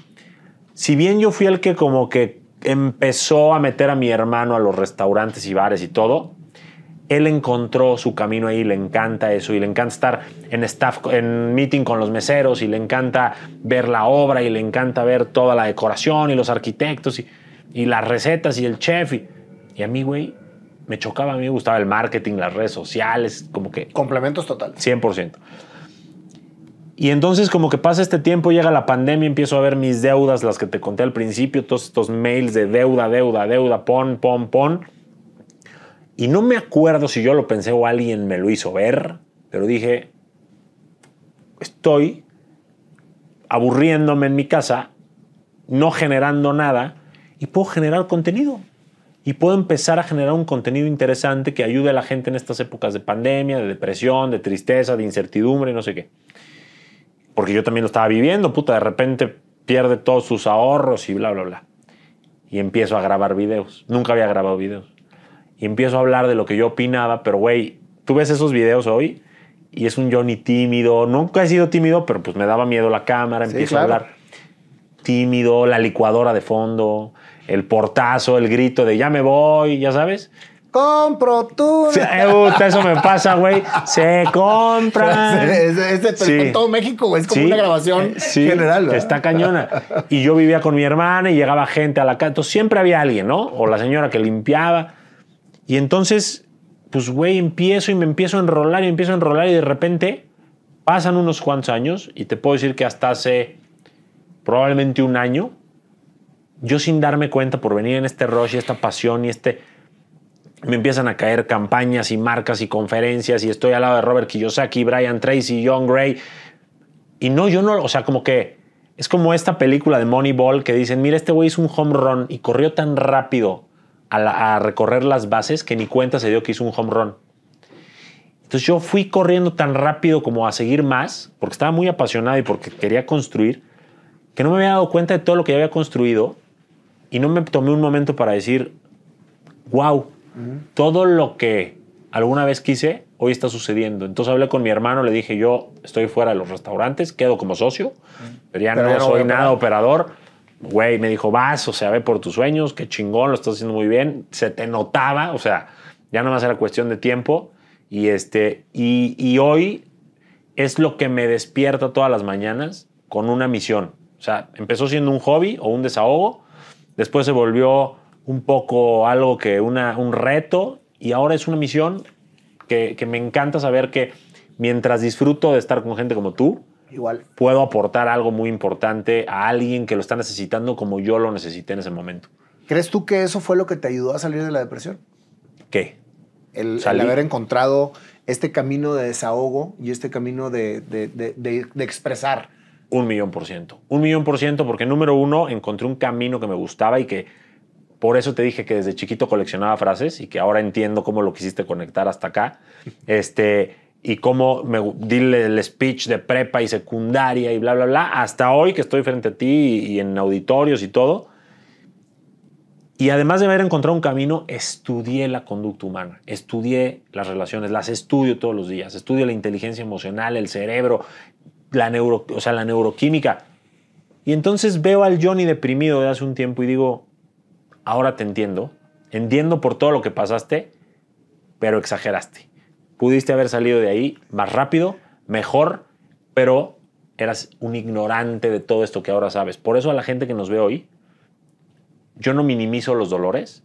si bien yo fui el que como que empezó a meter a mi hermano a los restaurantes y bares y todo, él encontró su camino ahí, le encanta eso y le encanta estar en staff, en meeting con los meseros y le encanta ver la obra y le encanta ver toda la decoración y los arquitectos y, las recetas y el chef. Y, y a mí, güey, me chocaba, a mí me gustaba el marketing, las redes sociales, como que... Complementos total. 100%. Y entonces como que pasa este tiempo, llega la pandemia, empiezo a ver mis deudas, las que te conté al principio, todos estos mails de deuda, deuda, deuda, pon, pon, pon. Y no me acuerdo si yo lo pensé o alguien me lo hizo ver, pero dije, estoy aburriéndome en mi casa, no generando nada, y puedo generar contenido y puedo empezar a generar un contenido interesante que ayude a la gente en estas épocas de pandemia, de depresión, de tristeza, de incertidumbre y no sé qué. Porque yo también lo estaba viviendo, puta, de repente pierde todos sus ahorros y bla, bla, bla. Y empiezo a grabar videos. Nunca había grabado videos. Y empiezo a hablar de lo que yo opinaba, pero güey, tú ves esos videos hoy y es un Johnny tímido. Nunca he sido tímido, pero pues me daba miedo la cámara, empiezo a hablar tímido, la licuadora de fondo el portazo, el grito de ya me voy, ya sabes. Compro tú. Eh, eso me pasa, güey. Se compra. (laughs) Este, todo México, güey. Es como una grabación eh, general. Está cañona. Y yo vivía con mi hermana y llegaba gente a la casa. siempre había alguien, ¿no? O la señora que limpiaba. Y entonces, pues, güey, empiezo y me empiezo a enrolar y empiezo a enrolar y de repente pasan unos cuantos años y te puedo decir que hasta hace probablemente un año yo sin darme cuenta por venir en este rush y esta pasión y este... Me empiezan a caer campañas y marcas y conferencias y estoy al lado de Robert Kiyosaki, Brian Tracy, John Gray. Y no, yo no, o sea, como que es como esta película de Moneyball que dicen, mira, este güey hizo un home run y corrió tan rápido a, a, recorrer las bases que ni cuenta se dio que hizo un home run. Entonces yo fui corriendo tan rápido como a seguir más, porque estaba muy apasionado y porque quería construir, que no me había dado cuenta de todo lo que ya había construido y no me tomé un momento para decir, wow, todo lo que alguna vez quise, hoy está sucediendo. Entonces hablé con mi hermano, le dije, yo estoy fuera de los restaurantes, quedo como socio, pero ya no, soy nada operador. Güey, me dijo, vas, o sea, ve por tus sueños, qué chingón, lo estás haciendo muy bien, se te notaba, o sea, ya no más era cuestión de tiempo. Y, este, y hoy es lo que me despierta todas las mañanas con una misión. O sea, empezó siendo un hobby o un desahogo después se volvió un poco algo que un reto y ahora es una misión que, me encanta saber que mientras disfruto de estar con gente como tú, Igual. puedo aportar algo muy importante a alguien que lo está necesitando como yo lo necesité en ese momento. ¿Crees tú que eso fue lo que te ayudó a salir de la depresión? ¿Qué? El, haber encontrado este camino de desahogo y este camino de expresar un millón por ciento. Un millón por ciento porque número uno encontré un camino que me gustaba y que por eso te dije que desde chiquito coleccionaba frases y que ahora entiendo cómo lo quisiste conectar hasta acá. (laughs) Este, y cómo me dile el speech de prepa y secundaria y bla, bla, bla, hasta hoy que estoy frente a ti y, y en auditorios y todo. Y además de haber encontrado un camino, estudié la conducta humana, estudié las relaciones, las estudio todos los días, estudio la inteligencia emocional, el cerebro, la, neuro, o sea, la neuroquímica. Y entonces veo al Johnny deprimido de hace un tiempo y digo, ahora te entiendo, entiendo por todo lo que pasaste, pero exageraste. Pudiste haber salido de ahí más rápido, mejor, pero eras un ignorante de todo esto que ahora sabes. Por eso a la gente que nos ve hoy, yo no minimizo los dolores,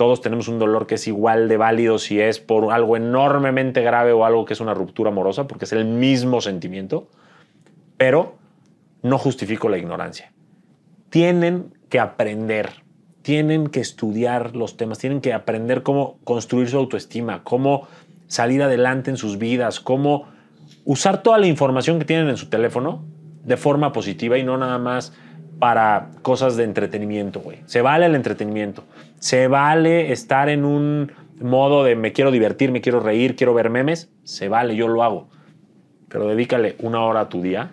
todos tenemos un dolor que es igual de válido si es por algo enormemente grave o algo que es una ruptura amorosa, porque es el mismo sentimiento, pero no justifico la ignorancia. Tienen que aprender, tienen que estudiar los temas, tienen que aprender cómo construir su autoestima, cómo salir adelante en sus vidas, cómo usar toda la información que tienen en su teléfono de forma positiva y no nada más para cosas de entretenimiento, güey. Se vale el entretenimiento. Se vale estar en un modo de me quiero divertir, me quiero reír, quiero ver memes. Se vale, yo lo hago. Pero dedícale una hora a tu día,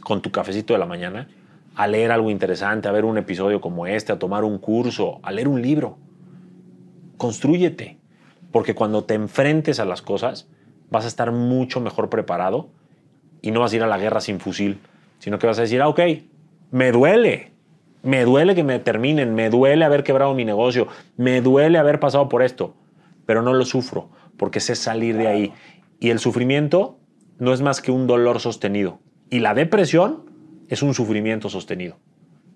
con tu cafecito de la mañana, a leer algo interesante, a ver un episodio como este, a tomar un curso, a leer un libro. Constrúyete. Porque cuando te enfrentes a las cosas, vas a estar mucho mejor preparado y no vas a ir a la guerra sin fusil, sino que vas a decir, ah, ok, me duele. Me duele que me terminen, me duele haber quebrado mi negocio, me duele haber pasado por esto, pero no lo sufro porque sé salir de ahí. Y el sufrimiento no es más que un dolor sostenido. Y la depresión es un sufrimiento sostenido.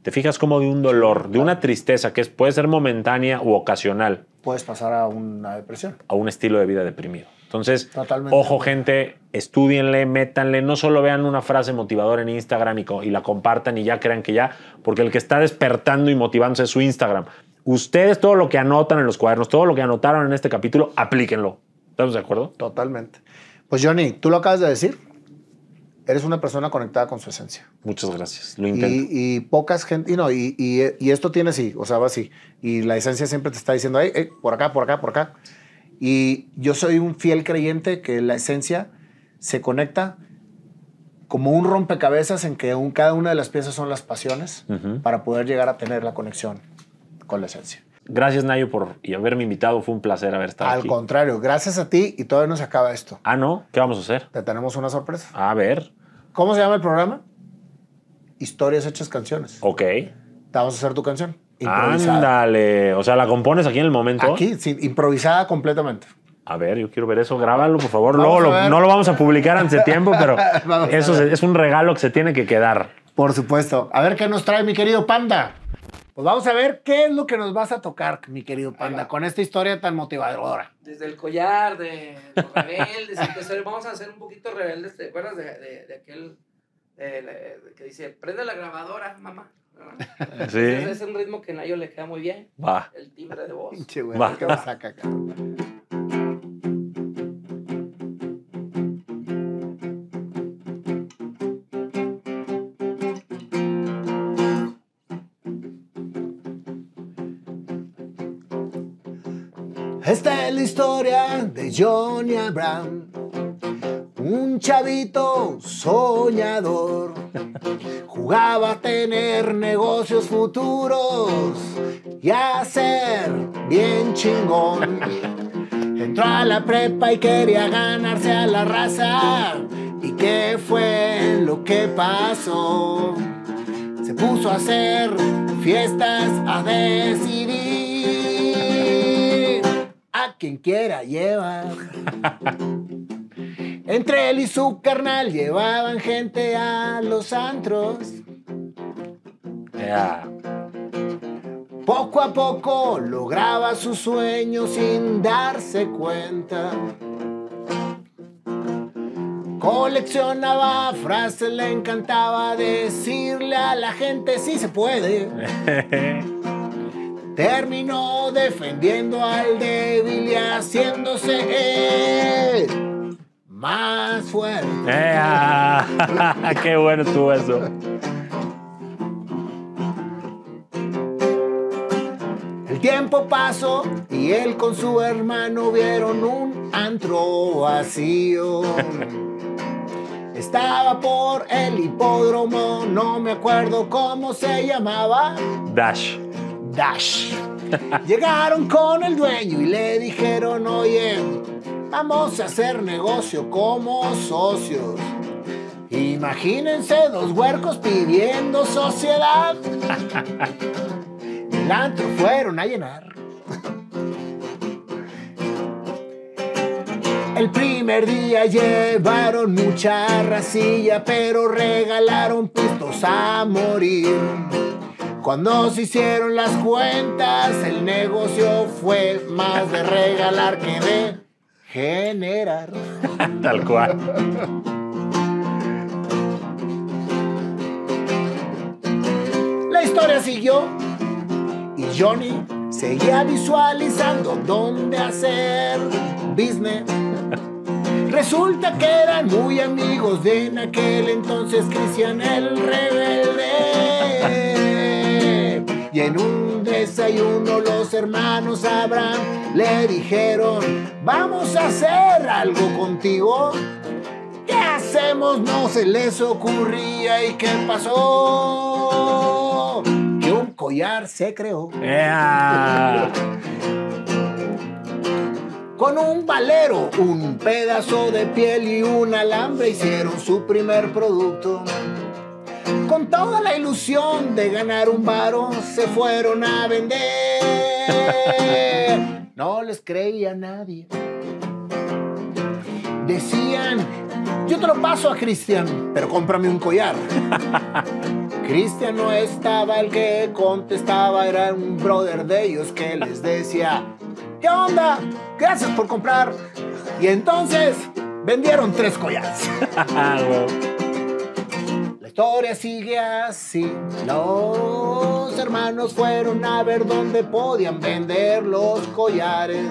Te fijas como de un dolor, de una tristeza que puede ser momentánea u ocasional. Puedes pasar a una depresión. A un estilo de vida deprimido. Entonces, ojo gente, estudienle, métanle, no solo vean una frase motivadora en Instagram y, la compartan y ya crean que ya, porque el que está despertando y motivándose es su Instagram. Ustedes todo lo que anotan en los cuadernos, todo lo que anotaron en este capítulo, aplíquenlo. ¿Estamos de acuerdo? Totalmente. Pues Johnny, tú lo acabas de decir. Eres una persona conectada con su esencia. Muchas gracias. Lo intento. Y, pocas gente. Y no, y, esto tiene sí, o sea, va así. Y la esencia siempre te está diciendo, hey, por acá, por acá, por acá. Y yo soy un fiel creyente que la esencia se conecta como un rompecabezas en que cada una de las piezas son las pasiones para poder llegar a tener la conexión con la esencia. Gracias, Nayo, por haberme invitado. Fue un placer haber estado aquí. Al contrario, gracias a ti y todavía no se acaba esto. Ah, ¿no? ¿Qué vamos a hacer? Te tenemos una sorpresa. A ver. ¿Cómo se llama el programa? Historias hechas canciones. Ok. Te vamos a hacer tu canción. Ándale, o sea, la compones aquí en el momento. Aquí, improvisada completamente. A ver, yo quiero ver eso, grábalo, por favor. Luego no lo vamos a publicar antes tiempo, (laughs) pero eso es, un regalo que se tiene que quedar. Por supuesto. A ver qué nos trae mi querido Panda. Pues vamos a ver qué es lo que nos vas a tocar, mi querido Panda, con esta historia tan motivadora. Desde el collar, de los rebeldes, vamos a hacer un poquito rebeldes, ¿te acuerdas de, aquel que dice, prende la grabadora, mamá? es un ritmo que a Nayo le queda muy bien. Va. El timbre de voz. Va. Esta es la historia de Johnny Abraham un chavito soñador. Jugaba a tener negocios futuros y a ser bien chingón. Entró a la prepa y quería ganarse a la raza. ¿Y qué fue lo que pasó? Se puso a hacer fiestas, a decidir. A quien quiera llevar. (laughs) Entre él y su carnal llevaban gente a los antros. Poco a poco lograba su sueño sin darse cuenta. Coleccionaba frases, le encantaba decirle a la gente si sí se puede. (laughs) Terminó defendiendo al débil y haciéndose él más fuerte. Eh, ah, (laughs) ¡Qué bueno estuvo eso! El tiempo pasó y él con su hermano vieron un antro vacío. Estaba por el hipódromo, no me acuerdo cómo se llamaba. Dash. Dash. Llegaron con el dueño y le dijeron, oye, Vamos a hacer negocio como socios. Imagínense dos huercos pidiendo sociedad. El antro fueron a llenar. El primer día llevaron mucha racilla, pero regalaron pistos a morir. Cuando se hicieron las cuentas, el negocio fue más de regalar que de generar. (laughs) Tal cual. La historia siguió y Johnny seguía visualizando dónde hacer business. Resulta que eran muy amigos de en aquel entonces Cristian el Rebelde. Y en un desayuno los hermanos Abraham le dijeron, vamos a hacer algo contigo. ¿Qué hacemos? No se les ocurría y qué pasó. Que un collar se creó. (laughs) Con un palero, un pedazo de piel y un alambre hicieron su primer producto con toda la ilusión de ganar un varón, se fueron a vender. No les creía nadie. Decían, yo te lo paso a Cristian, pero cómprame un collar. (laughs) Cristian no estaba el que contestaba, era un brother de ellos que les decía, ¿qué onda? Gracias por comprar. Y entonces vendieron tres collares. (laughs) historia sigue así. Los hermanos fueron a ver dónde podían vender los collares.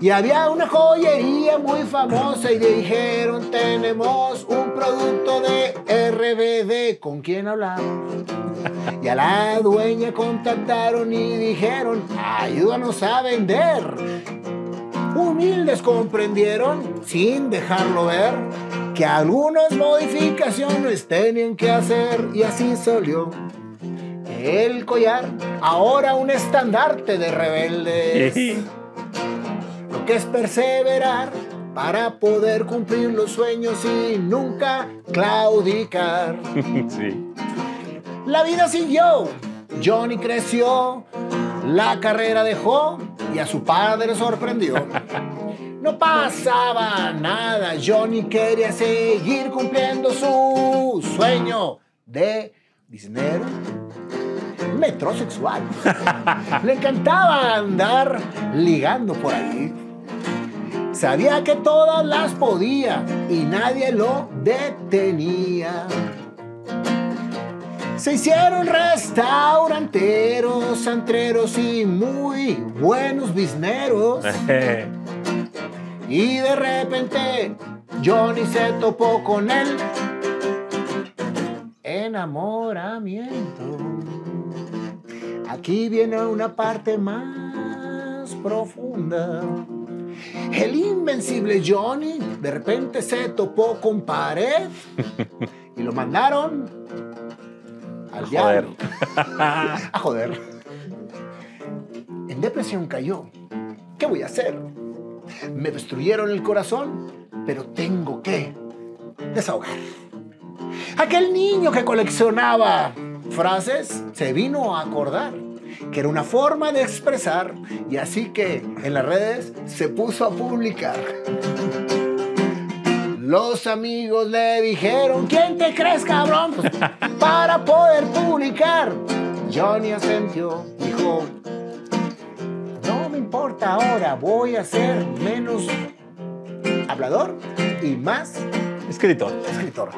Y había una joyería muy famosa y le dijeron, tenemos un producto de RBD, ¿con quién hablamos? (laughs) Y a la dueña contactaron y dijeron, ayúdanos a vender. Humildes comprendieron, sin dejarlo ver que algunas modificaciones tenían que hacer y así salió el collar, ahora un estandarte de rebeldes. Lo que es perseverar para poder cumplir los sueños y nunca claudicar. (laughs) La vida siguió, Johnny creció, la carrera dejó y a su padre sorprendió. (laughs) No pasaba nada, Johnny quería seguir cumpliendo su sueño de bisnero metrosexual. (laughs) Le encantaba andar ligando por ahí. Sabía que todas las podía y nadie lo detenía. Se hicieron restauranteros, antreros y muy buenos bisneros. (laughs) Y de repente Johnny se topó con él. Enamoramiento. Aquí viene una parte más profunda. El invencible Johnny de repente se topó con pared y lo mandaron al a diablo. (laughs) a joder. En depresión cayó. ¿Qué voy a hacer? me destruyeron el corazón, pero tengo que desahogar. Aquel niño que coleccionaba frases se vino a acordar que era una forma de expresar y así que en las redes se puso a publicar. Los amigos le dijeron, ¿quién te crees, cabrón? Pues, (laughs) para poder publicar. Johnny asentió, dijo, ahora, voy a ser menos hablador y más escritor. Escritor.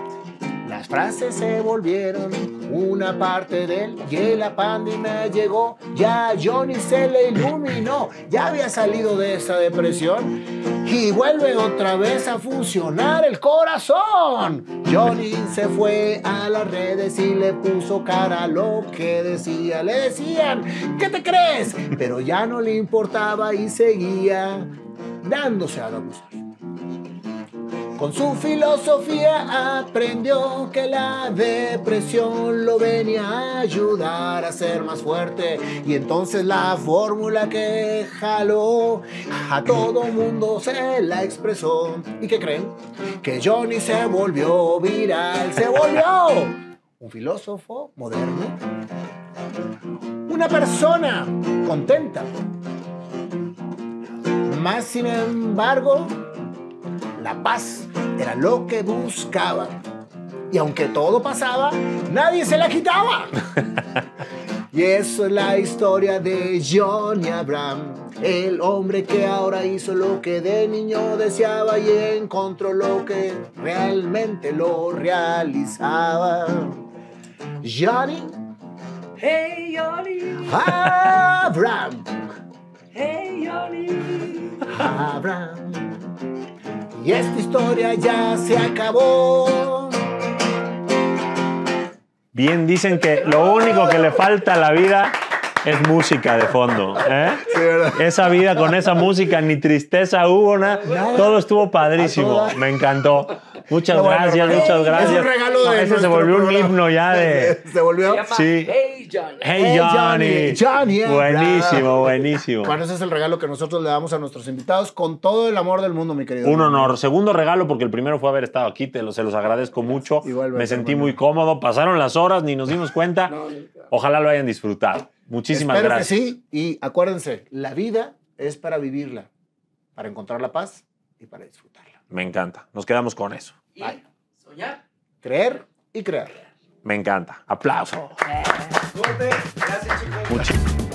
Las frases se volvieron una parte de él y la pandemia llegó. Ya Johnny se le iluminó, ya había salido de esa depresión y vuelve otra vez a funcionar el corazón. Johnny se fue a las redes y le puso cara a lo que decía. Le decían, ¿qué te crees? Pero ya no le importaba y seguía dándose a la música. Con su filosofía aprendió que la depresión lo venía a ayudar a ser más fuerte. Y entonces la fórmula que jaló a todo mundo se la expresó. ¿Y qué creen? Que Johnny se volvió viral, se volvió un filósofo moderno. Una persona contenta. Más sin embargo, la paz era lo que buscaba. Y aunque todo pasaba, nadie se la quitaba. (laughs) y eso es la historia de Johnny Abraham, el hombre que ahora hizo lo que de niño deseaba y encontró lo que realmente lo realizaba. Johnny. Hey Johnny. Abraham. Hey Johnny. Abraham y esta historia ya se acabó. Bien, dicen que lo único que le falta a la vida es música de fondo. ¿eh? esa vida con esa música, ni tristeza hubo, nada. Todo estuvo padrísimo. Me encantó. Muchas gracias, muchas gracias. Es un regalo de ese se volvió un himno ya de. (laughs) se volvió. sí. Hey Johnny. Hey Johnny. Johnny. Buenísimo, buenísimo. Bueno, ese es el regalo que nosotros le damos a nuestros invitados con todo el amor del mundo, mi querido. Un honor. Segundo regalo, porque el primero fue haber estado aquí. Te lo, se los agradezco mucho. Me sentí muy cómodo. Pasaron las horas, ni nos dimos cuenta. (laughs) Ojalá lo hayan disfrutado. Muchísimas gracias. Que sí, y acuérdense, la vida es para vivirla, para encontrar la paz y para disfrutarla. Me encanta. Nos quedamos con eso. Y Bye. soñar. Creer y crear. Me encanta. Aplauso. Gracias, chicos.